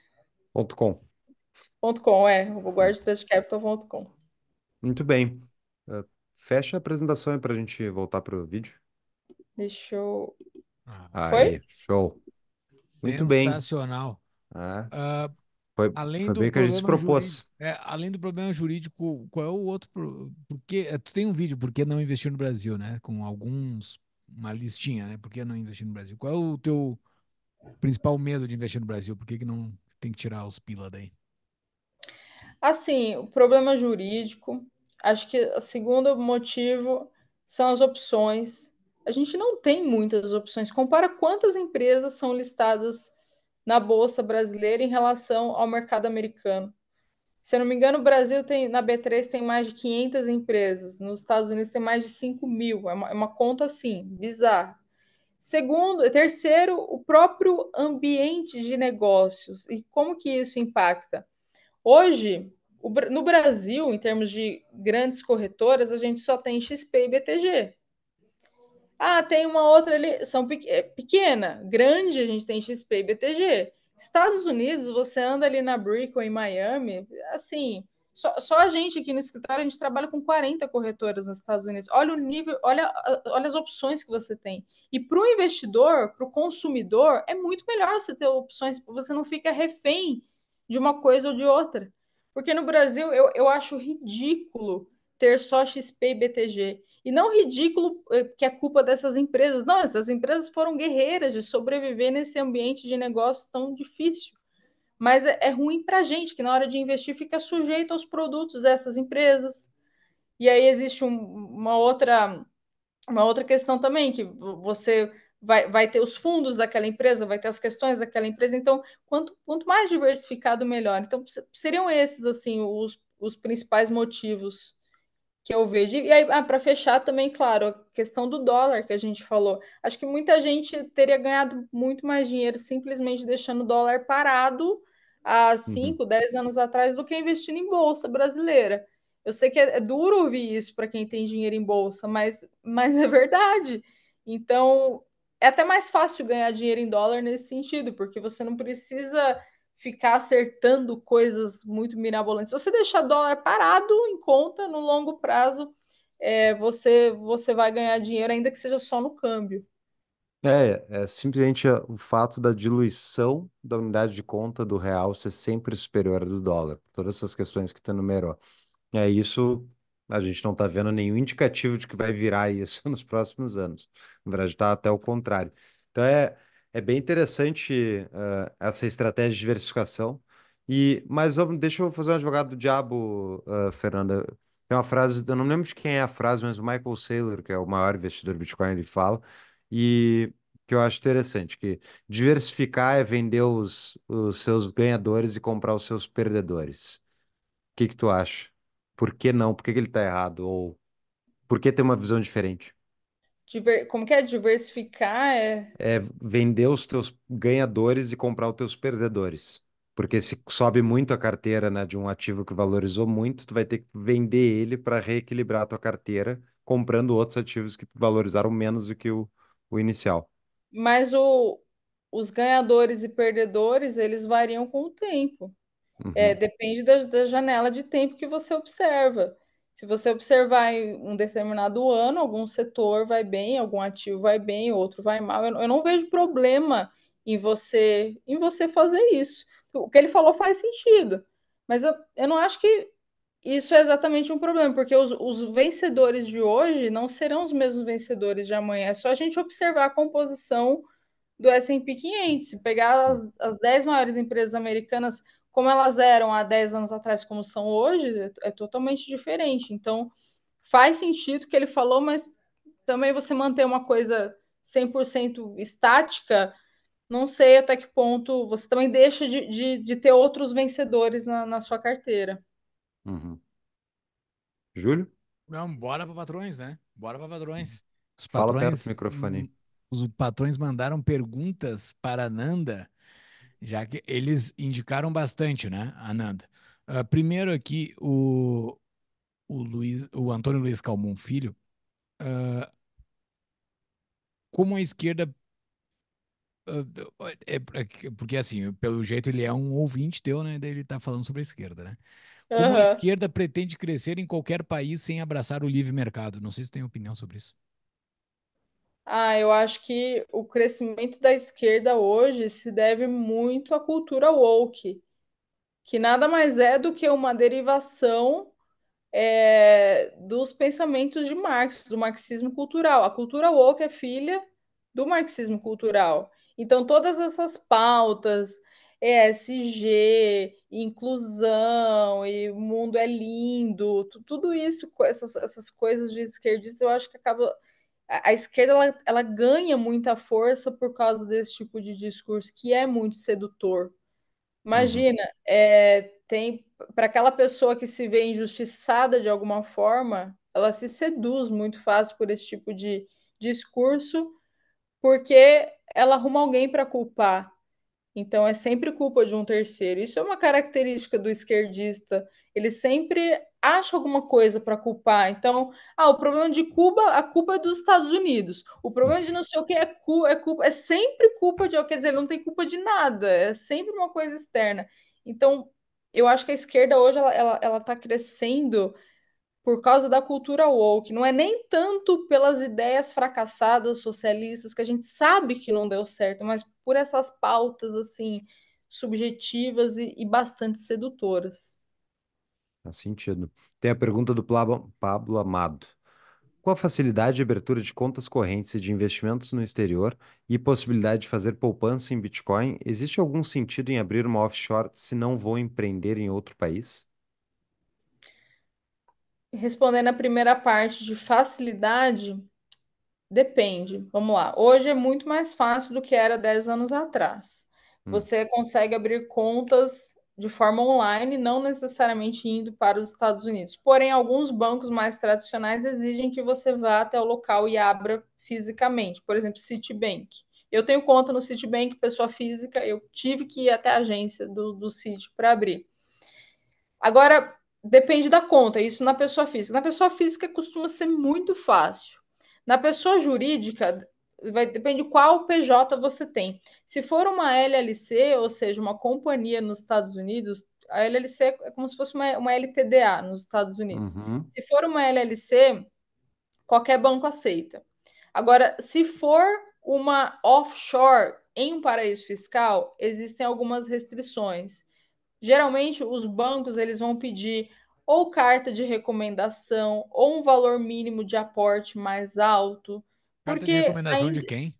.com. .com é, guardiantrustcapital.com. Muito bem. Uh, fecha a apresentação aí para a gente voltar para o vídeo. Deixa eu. Ah, Foi? Aí, show. Muito bem. Sensacional. Ah, uh, foi, além foi do bem que a gente se propôs. É, além do problema jurídico, qual é o outro? Pro... Porque é, tu tem um vídeo, por que não investir no Brasil, né? Com alguns uma listinha, né? Por que não investir no Brasil? Qual é o teu principal medo de investir no Brasil? Por que, que não tem que tirar os pila daí? Assim, o problema jurídico, Acho que o segundo motivo são as opções. A gente não tem muitas opções. Compara quantas empresas são listadas na Bolsa Brasileira em relação ao mercado americano. Se eu não me engano, o Brasil tem, na B3 tem mais de 500 empresas, nos Estados Unidos tem mais de 5 mil. É uma, é uma conta assim, bizarra. Segundo, terceiro, o próprio ambiente de negócios e como que isso impacta. Hoje, no Brasil, em termos de grandes corretoras, a gente só tem XP e BTG. Ah, tem uma outra ali, são é pequena, grande, a gente tem XP e BTG. Estados Unidos, você anda ali na ou em Miami, assim, só, só, a gente aqui no escritório, a gente trabalha com 40 corretoras nos Estados Unidos. Olha o nível, olha, olha as opções que você tem. E para o investidor, para o consumidor, é muito melhor você ter opções, você não fica refém de uma coisa ou de outra. Porque no Brasil eu, eu acho ridículo ter só XP e BTG. E não ridículo eh, que é culpa dessas empresas. Não, essas empresas foram guerreiras de sobreviver nesse ambiente de negócios tão difícil. Mas é, é ruim para a gente, que na hora de investir fica sujeito aos produtos dessas empresas. E aí existe um, uma outra uma outra questão também, que você vai, vai ter os fundos daquela empresa, vai ter as questões daquela empresa. Então, quanto, quanto mais diversificado, melhor. Então, seriam esses assim os, os principais motivos que eu vejo. E aí, ah, para fechar também, claro, a questão do dólar que a gente falou. Acho que muita gente teria ganhado muito mais dinheiro simplesmente deixando o dólar parado há 5, uhum. 10 anos atrás do que investindo em bolsa brasileira. Eu sei que é, é duro ouvir isso para quem tem dinheiro em bolsa, mas, mas é verdade. Então, é até mais fácil ganhar dinheiro em dólar nesse sentido, porque você não precisa ficar acertando coisas muito mirabolantes. Se você deixar dólar parado em conta no longo prazo, é, você, você vai ganhar dinheiro, ainda que seja só no câmbio. É, é simplesmente o fato da diluição da unidade de conta do real ser sempre superior à do dólar, todas essas questões que tu enumerou. É, isso a gente não está vendo nenhum indicativo de que vai virar isso nos próximos anos. Na verdade, está até o contrário. Então, é, é bem interessante uh, essa estratégia de diversificação. E, mas deixa eu fazer um advogado do diabo, uh, Fernanda. Tem uma frase, eu não lembro de quem é a frase, mas o Michael Saylor, que é o maior investidor Bitcoin, ele fala, e que eu acho interessante, que diversificar é vender os, os seus ganhadores e comprar os seus perdedores. O que que tu acha? por que não? Por que, ele está errado? Ou por que tem uma visão diferente? Diver... Como que é? Diversificar é... é vender os teus ganhadores e comprar os teus perdedores. Porque se sobe muito a carteira, né, de um ativo que valorizou muito, tu vai ter que vender ele para reequilibrar a tua carteira, comprando outros ativos que valorizaram menos do que o, o inicial. Mas o, os ganhadores e perdedores, eles variam com o tempo. Uhum. É, depende da, da janela de tempo que você observa. Se você observar em um determinado ano, algum setor vai bem, algum ativo vai bem, outro vai mal. Eu, eu não vejo problema em você em você fazer isso. O que ele falou faz sentido, mas eu, eu não acho que isso é exatamente um problema, porque os, os vencedores de hoje não serão os mesmos vencedores de amanhã. É só a gente observar a composição do S&P 500, se pegar as, as 10 maiores empresas americanas como elas eram há 10 anos atrás, como são hoje, é, totalmente diferente. Então, faz sentido o que ele falou, mas também você manter uma coisa 100% estática, não sei até que ponto você também deixa de, de, de ter outros vencedores na, na sua carteira. Uhum. Júlio? Não, bora para patrões, né? Bora para patrões. Os patrões. Fala perto do microfone. Os patrões mandaram perguntas para a Nanda já que eles indicaram bastante, né, Ananda? Uh, primeiro aqui, o, o, Luiz, o Antônio Luiz Calmon Filho, uh, como a esquerda ah, é, é, é, porque assim, pelo jeito ele é um ouvinte teu, né? ele tá falando sobre a esquerda, né? Como uhum. a esquerda pretende crescer em qualquer país sem abraçar o livre mercado? Não sei se tem opinião sobre isso. Ah, eu acho que o crescimento da esquerda hoje se deve muito à cultura woke, que nada mais é do que uma derivação é, dos pensamentos de Marx, do marxismo cultural. A cultura woke é filha do marxismo cultural. Então, todas essas pautas, ESG, inclusão e mundo é lindo, tudo isso, essas, essas coisas de esquerdista, eu acho que acaba a, esquerda ela, ela, ganha muita força por causa desse tipo de discurso que é muito sedutor. Imagina, uhum. é, tem para aquela pessoa que se vê injustiçada de alguma forma, ela se seduz muito fácil por esse tipo de discurso, porque ela arruma alguém para culpar. Então é sempre culpa de um terceiro. Isso é uma característica do esquerdista. Ele sempre acha alguma coisa para culpar. Então, ah, o problema de Cuba, a culpa é dos Estados Unidos. O problema de não sei o que é, cu, é culpa, é sempre culpa de, quer dizer, ele não tem culpa de nada. É sempre uma coisa externa. Então, eu acho que a esquerda hoje ela ela, ela tá crescendo por causa da cultura woke, não é nem tanto pelas ideias fracassadas socialistas que a gente sabe que não deu certo, mas por essas pautas assim subjetivas e, e bastante sedutoras. Faz sentido. Tem a pergunta do Pablo Amado. Com a facilidade de abertura de contas correntes e de investimentos no exterior e possibilidade de fazer poupança em Bitcoin, existe algum sentido em abrir uma offshore se não vou empreender em outro país? Respondendo a primeira parte de facilidade, depende. Vamos lá. Hoje é muito mais fácil do que era 10 anos atrás. Hum. Você consegue abrir contas de forma online, não necessariamente indo para os Estados Unidos. Porém, alguns bancos mais tradicionais exigem que você vá até o local e abra fisicamente. Por exemplo, Citibank. Eu tenho conta no Citibank, pessoa física, eu tive que ir até a agência do, do Citi para abrir. Agora, depende da conta, isso na pessoa física. Na pessoa física costuma ser muito fácil. Na pessoa jurídica, vai, depende qual PJ você tem. Se for uma LLC, ou seja, uma companhia nos Estados Unidos, a LLC é como se fosse uma, uma LTDA nos Estados Unidos. Uhum. Se for uma LLC, qualquer banco aceita. Agora, se for uma offshore em um paraíso fiscal, existem algumas restrições. Geralmente os bancos eles vão pedir ou carta de recomendação ou um valor mínimo de aporte mais alto. Carta porque de recomendação ainda... de quem?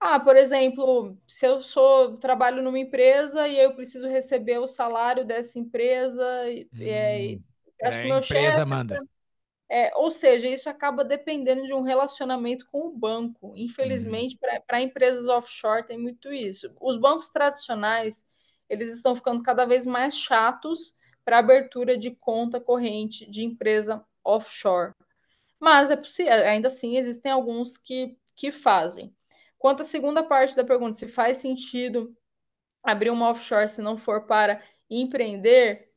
Ah, por exemplo, se eu sou trabalho numa empresa e eu preciso receber o salário dessa empresa e, hum, e, é, hum, é a empresa chefe, é manda. É, ou seja, isso acaba dependendo de um relacionamento com o banco. Infelizmente, hum. para empresas offshore tem muito isso. Os bancos tradicionais eles estão ficando cada vez mais chatos para abertura de conta corrente de empresa offshore. Mas é possível, é, ainda assim existem alguns que, que fazem. Quanto à segunda parte da pergunta, se faz sentido abrir uma offshore se não for para empreender,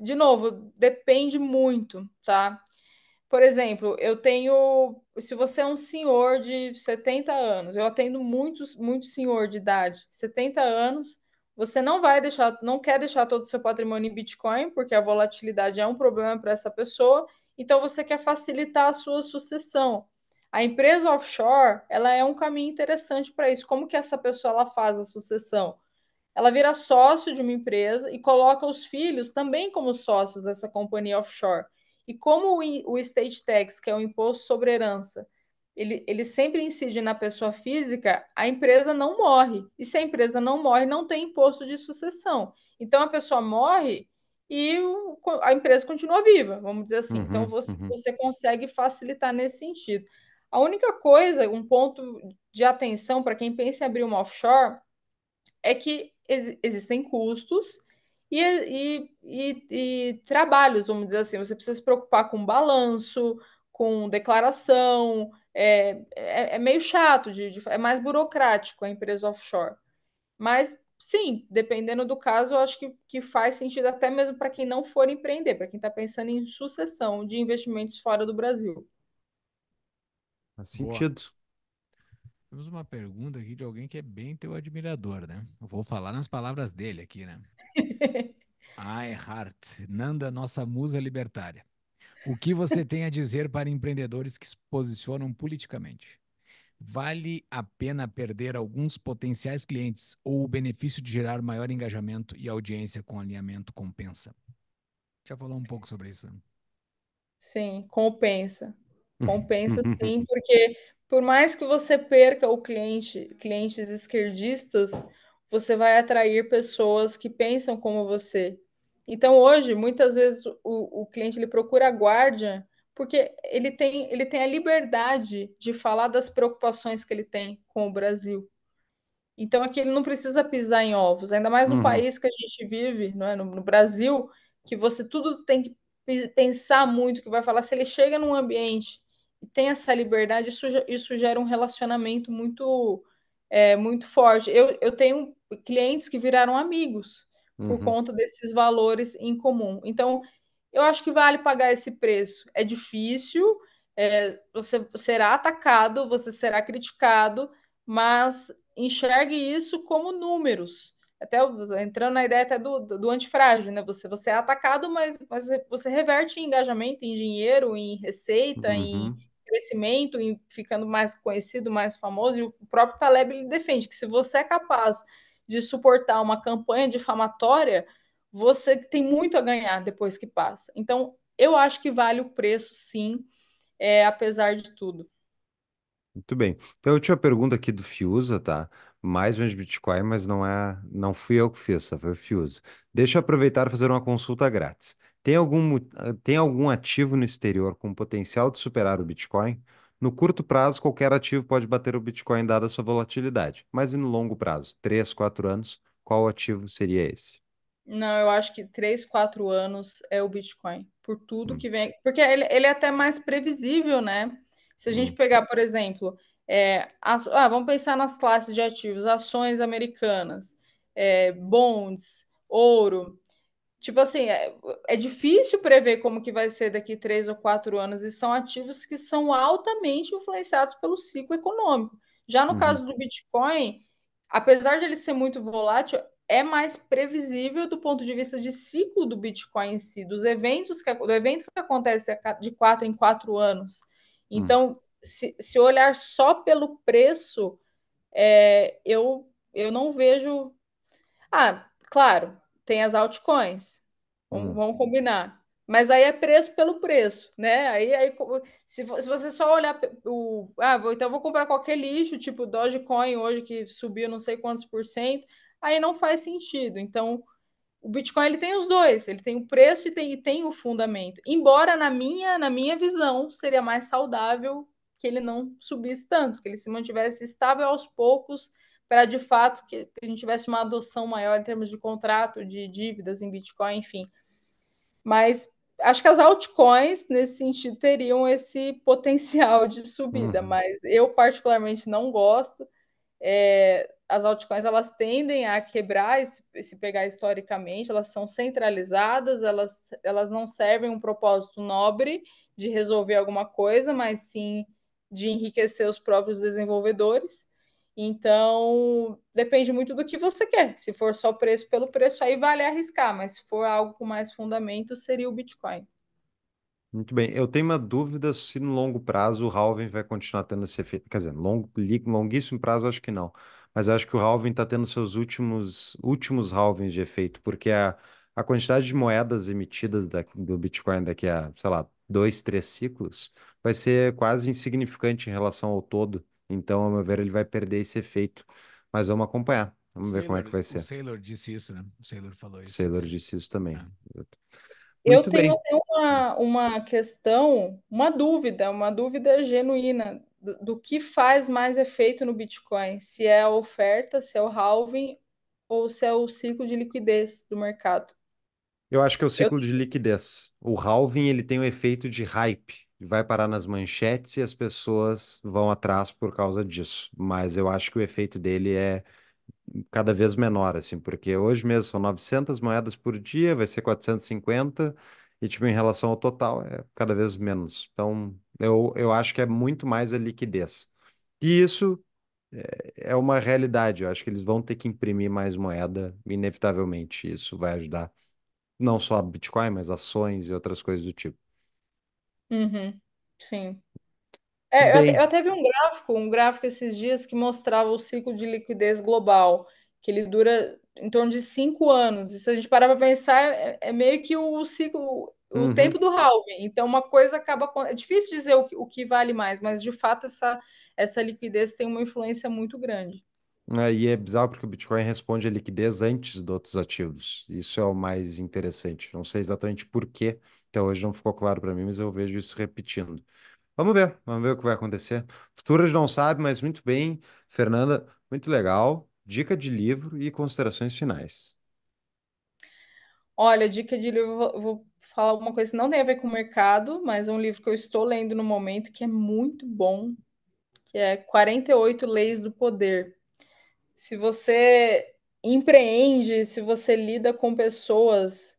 de novo, depende muito, tá? Por exemplo, eu tenho. Se você é um senhor de 70 anos, eu atendo muitos, muito senhor de idade, 70 anos, você não vai deixar, não quer deixar todo o seu patrimônio em Bitcoin, porque a volatilidade é um problema para essa pessoa, então você quer facilitar a sua sucessão. A empresa offshore, ela é um caminho interessante para isso. Como que essa pessoa ela faz a sucessão? Ela vira sócio de uma empresa e coloca os filhos também como sócios dessa companhia offshore. E como o estate tax, que é o imposto sobre herança, ele, ele sempre incide na pessoa física, a empresa não morre. E se a empresa não morre, não tem imposto de sucessão. Então a pessoa morre e o, a empresa continua viva, vamos dizer assim. Então, uhum, então você, uhum. você consegue facilitar nesse sentido. A única coisa, um ponto de atenção para quem pensa em abrir uma offshore, é que ex, existem custos e, e, e, e trabalhos, vamos dizer assim. Você precisa se preocupar com balanço, com declaração, é, é, é meio chato, de, de, é mais burocrático a empresa offshore. Mas sim, dependendo do caso, eu acho que, que faz sentido até mesmo para quem não for empreender, para quem está pensando em sucessão de investimentos fora do Brasil. Faz sentido. Temos uma pergunta aqui de alguém que é bem teu admirador, né? Eu vou falar nas palavras dele aqui, né? Hart, Nanda, nossa musa libertária. O que você tem a dizer para empreendedores que se posicionam politicamente? Vale a pena perder alguns potenciais clientes ou o benefício de gerar maior engajamento e audiência com alinhamento compensa? Já falou um pouco sobre isso. Né? Sim, compensa. Compensa sim, porque por mais que você perca o cliente, clientes esquerdistas, você vai atrair pessoas que pensam como você, então, hoje, muitas vezes o, o cliente ele procura a Guardia porque ele tem, ele tem a liberdade de falar das preocupações que ele tem com o Brasil. Então, aqui ele não precisa pisar em ovos, ainda mais no uhum. país que a gente vive, não é? no, no Brasil, que você tudo tem que pensar muito, que vai falar. Se ele chega num ambiente e tem essa liberdade, isso, isso gera um relacionamento muito, é, muito forte. Eu, eu tenho clientes que viraram amigos por uhum. conta desses valores em comum. Então, eu acho que vale pagar esse preço. É difícil, é, você será atacado, você será criticado, mas enxergue isso como números. Até entrando na ideia até do, do antifrágil, né? Você, você é atacado, mas, mas você reverte em engajamento, em dinheiro, em receita, uhum. em crescimento, em ficando mais conhecido, mais famoso. E o próprio Taleb ele defende que se você é capaz de suportar uma campanha difamatória, você tem muito a ganhar depois que passa. Então, eu acho que vale o preço, sim, é, apesar de tudo. Muito bem. Então, eu tinha a pergunta aqui do Fiusa tá? Mais vende Bitcoin, mas não é, não fui eu que fiz, tá? foi o Fiusa. Deixa eu aproveitar e fazer uma consulta grátis. Tem algum, ah, tem algum ativo no exterior com potencial de superar o Bitcoin? No curto prazo, qualquer ativo pode bater o Bitcoin dada sua volatilidade, mas e no longo prazo, 3, 4 anos, qual ativo seria esse? Não, eu acho que 3, 4 anos é o Bitcoin, por tudo hum. que vem. Porque ele, ele, é até mais previsível, né? Se a hum. gente pegar, por exemplo, é, as, ah, vamos pensar nas classes de ativos, ações americanas, é, bonds, ouro, tipo assim, é, é, difícil prever como que vai ser daqui três ou quatro anos, e são ativos que são altamente influenciados pelo ciclo econômico. Já no uhum. caso do Bitcoin, apesar de ele ser muito volátil, é mais previsível do ponto de vista de ciclo do Bitcoin em si, dos eventos que, do evento que acontece de quatro em quatro anos. Hum. Então, se, se olhar só pelo preço, é, eu, eu não vejo. Ah, claro, tem as altcoins. Hum. Vamos combinar. Mas aí é preço pelo preço, né? Aí, aí se, se você só olhar o. Ah, vou, então vou comprar qualquer lixo, tipo Dogecoin hoje que subiu não sei quantos por cento, aí não faz sentido. Então, o Bitcoin ele tem os dois, ele tem o preço e tem, e tem o fundamento. Embora na minha, na minha visão, seria mais saudável que ele não subisse tanto, que ele se mantivesse estável aos poucos para de fato que a gente tivesse uma adoção maior em termos de contrato, de dívidas em Bitcoin, enfim. Mas acho que as altcoins, nesse sentido, teriam esse potencial de subida, uhum. mas eu particularmente não gosto. É, as altcoins elas tendem a quebrar, se, pegar historicamente, elas são centralizadas, elas, elas não servem um propósito nobre de resolver alguma coisa, mas sim de enriquecer os próprios desenvolvedores. Então, depende muito do que você quer. Se for só preço pelo preço, aí vale arriscar, mas se for algo com mais fundamento, seria o Bitcoin. Muito bem. Eu tenho uma dúvida se no longo prazo o halving vai continuar tendo esse efeito. Quer dizer, longo longuíssimo prazo, acho que não. Mas acho que o halving está tendo seus últimos, últimos halvings de efeito, porque a, a quantidade de moedas emitidas da, do Bitcoin daqui a, sei lá, dois, três ciclos vai ser quase insignificante em relação ao todo. Então, ao meu ver, ele vai perder esse efeito. Mas vamos acompanhar. Vamos Sailor, ver como é que vai ser. O Sailor disse isso, né? O Sailor falou isso. Sailor disse isso também. É. Eu tenho até uma, uma questão, uma dúvida, uma dúvida genuína do, do, que faz mais efeito no Bitcoin, se é a oferta, se é o halving ou se é o ciclo de liquidez do mercado. Eu acho que é o ciclo Eu... de liquidez. O halving ele tem o um efeito de hype, vai parar nas manchetes e as pessoas vão atrás por causa disso. Mas eu acho que o efeito dele é cada vez menor, assim, porque hoje mesmo são 900 moedas por dia, vai ser 450, e tipo, em relação ao total é cada vez menos. Então, eu, eu acho que é muito mais a liquidez. E isso é, é uma realidade, eu acho que eles vão ter que imprimir mais moeda, inevitavelmente, isso vai ajudar não só a Bitcoin, mas ações e outras coisas do tipo. Uhum, sim. É, eu, Bem, eu até vi um gráfico, um gráfico esses dias que mostrava o ciclo de liquidez global, que ele dura em torno de cinco anos. E se a gente parar para pensar, é, é meio que o ciclo, o uhum. tempo do halving. Então, uma coisa acaba. É difícil dizer o que, o que vale mais, mas de fato essa, essa liquidez tem uma influência muito grande. É, e é bizarro porque o Bitcoin responde a liquidez antes de outros ativos. Isso é o mais interessante. Não sei exatamente por quê até hoje não ficou claro para mim, mas eu vejo isso repetindo. Vamos ver, vamos ver o que vai acontecer. Futuras não sabe, mas muito bem, Fernanda, muito legal. Dica de livro e considerações finais. Olha, dica de livro, vou falar alguma coisa que não tem a ver com o mercado, mas é um livro que eu estou lendo no momento que é muito bom, que é 48 Leis do Poder. Se você empreende, se você lida com pessoas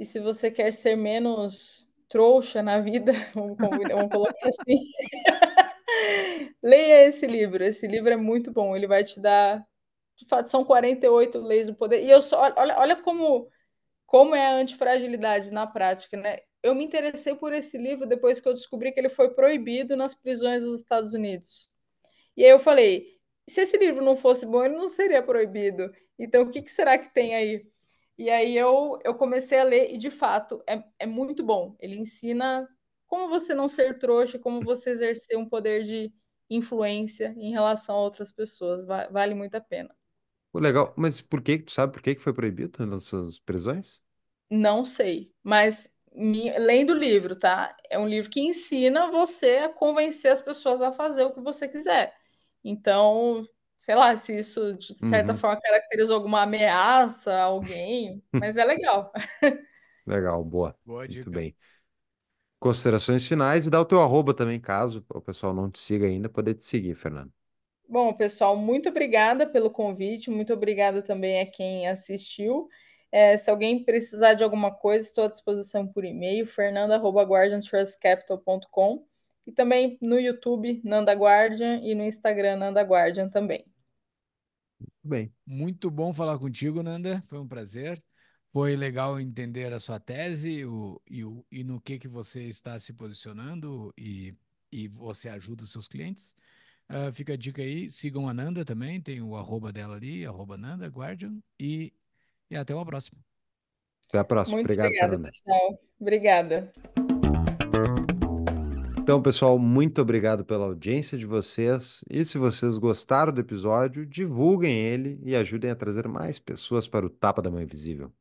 e se você quer ser menos trouxa na vida, vamos, vamos colocar assim, leia esse livro. Esse livro é muito bom. Ele vai te dar. De fato, são 48 leis do poder. E eu só. Olha, olha como, como é a antifragilidade na prática, né? Eu me interessei por esse livro depois que eu descobri que ele foi proibido nas prisões dos Estados Unidos. E aí eu falei: se esse livro não fosse bom, ele não seria proibido. Então, o que, que será que tem aí? E aí eu, eu comecei a ler e, de fato, é, é muito bom. Ele ensina como você não ser trouxa, como você exercer um poder de influência em relação a outras pessoas. Vale muito a pena. Legal, mas por que, tu sabe por que foi proibido nessas prisões? Não sei, mas me, lendo o livro, tá? É um livro que ensina você a convencer as pessoas a fazer o que você quiser. Então, sei lá se isso de certa uhum. forma caracterizou alguma ameaça a alguém, mas é legal. legal, boa. boa Muito bem. Considerações finais e dá o teu arroba também, caso o pessoal não te siga ainda, poder te seguir, Fernando. Bom, pessoal, muito obrigada pelo convite, muito obrigada também a quem assistiu. É, se alguém precisar de alguma coisa, estou à disposição por e-mail, fernanda.guardiantrustcapital.com e também no YouTube, Nanda Guardian, e no Instagram, Nanda Guardian também. Muito bem. Muito bom falar contigo, Nanda. Foi um prazer. Foi legal entender a sua tese o, e, o, e no que, que você está se posicionando e, e você ajuda os seus clientes. Uh, fica a dica aí, sigam a Nanda também, tem o arroba dela ali, arroba Nanda Guardian, e, e até uma próxima. Até a próxima. Muito Obrigado, obrigada, pessoal. Obrigada. Então, pessoal, muito obrigado pela audiência de vocês. E se vocês gostaram do episódio, divulguem ele e ajudem a trazer mais pessoas para o Tapa da Mão Invisível.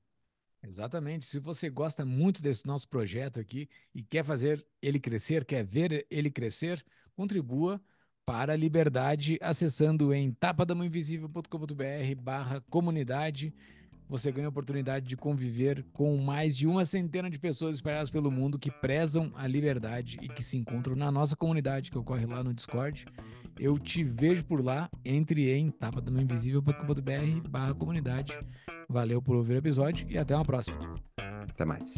Exatamente. Se você gosta muito desse nosso projeto aqui e quer fazer ele crescer, quer ver ele crescer, contribua para a liberdade acessando em tapadamãoinvisível.com.br barra comunidade você ganha a oportunidade de conviver com mais de uma centena de pessoas espalhadas pelo mundo que prezam a liberdade e que se encontram na nossa comunidade que ocorre lá no Discord. Eu te vejo por lá, entre em tapadamainvisível.com.br barra comunidade. Valeu por ouvir o episódio e até uma próxima. Até mais.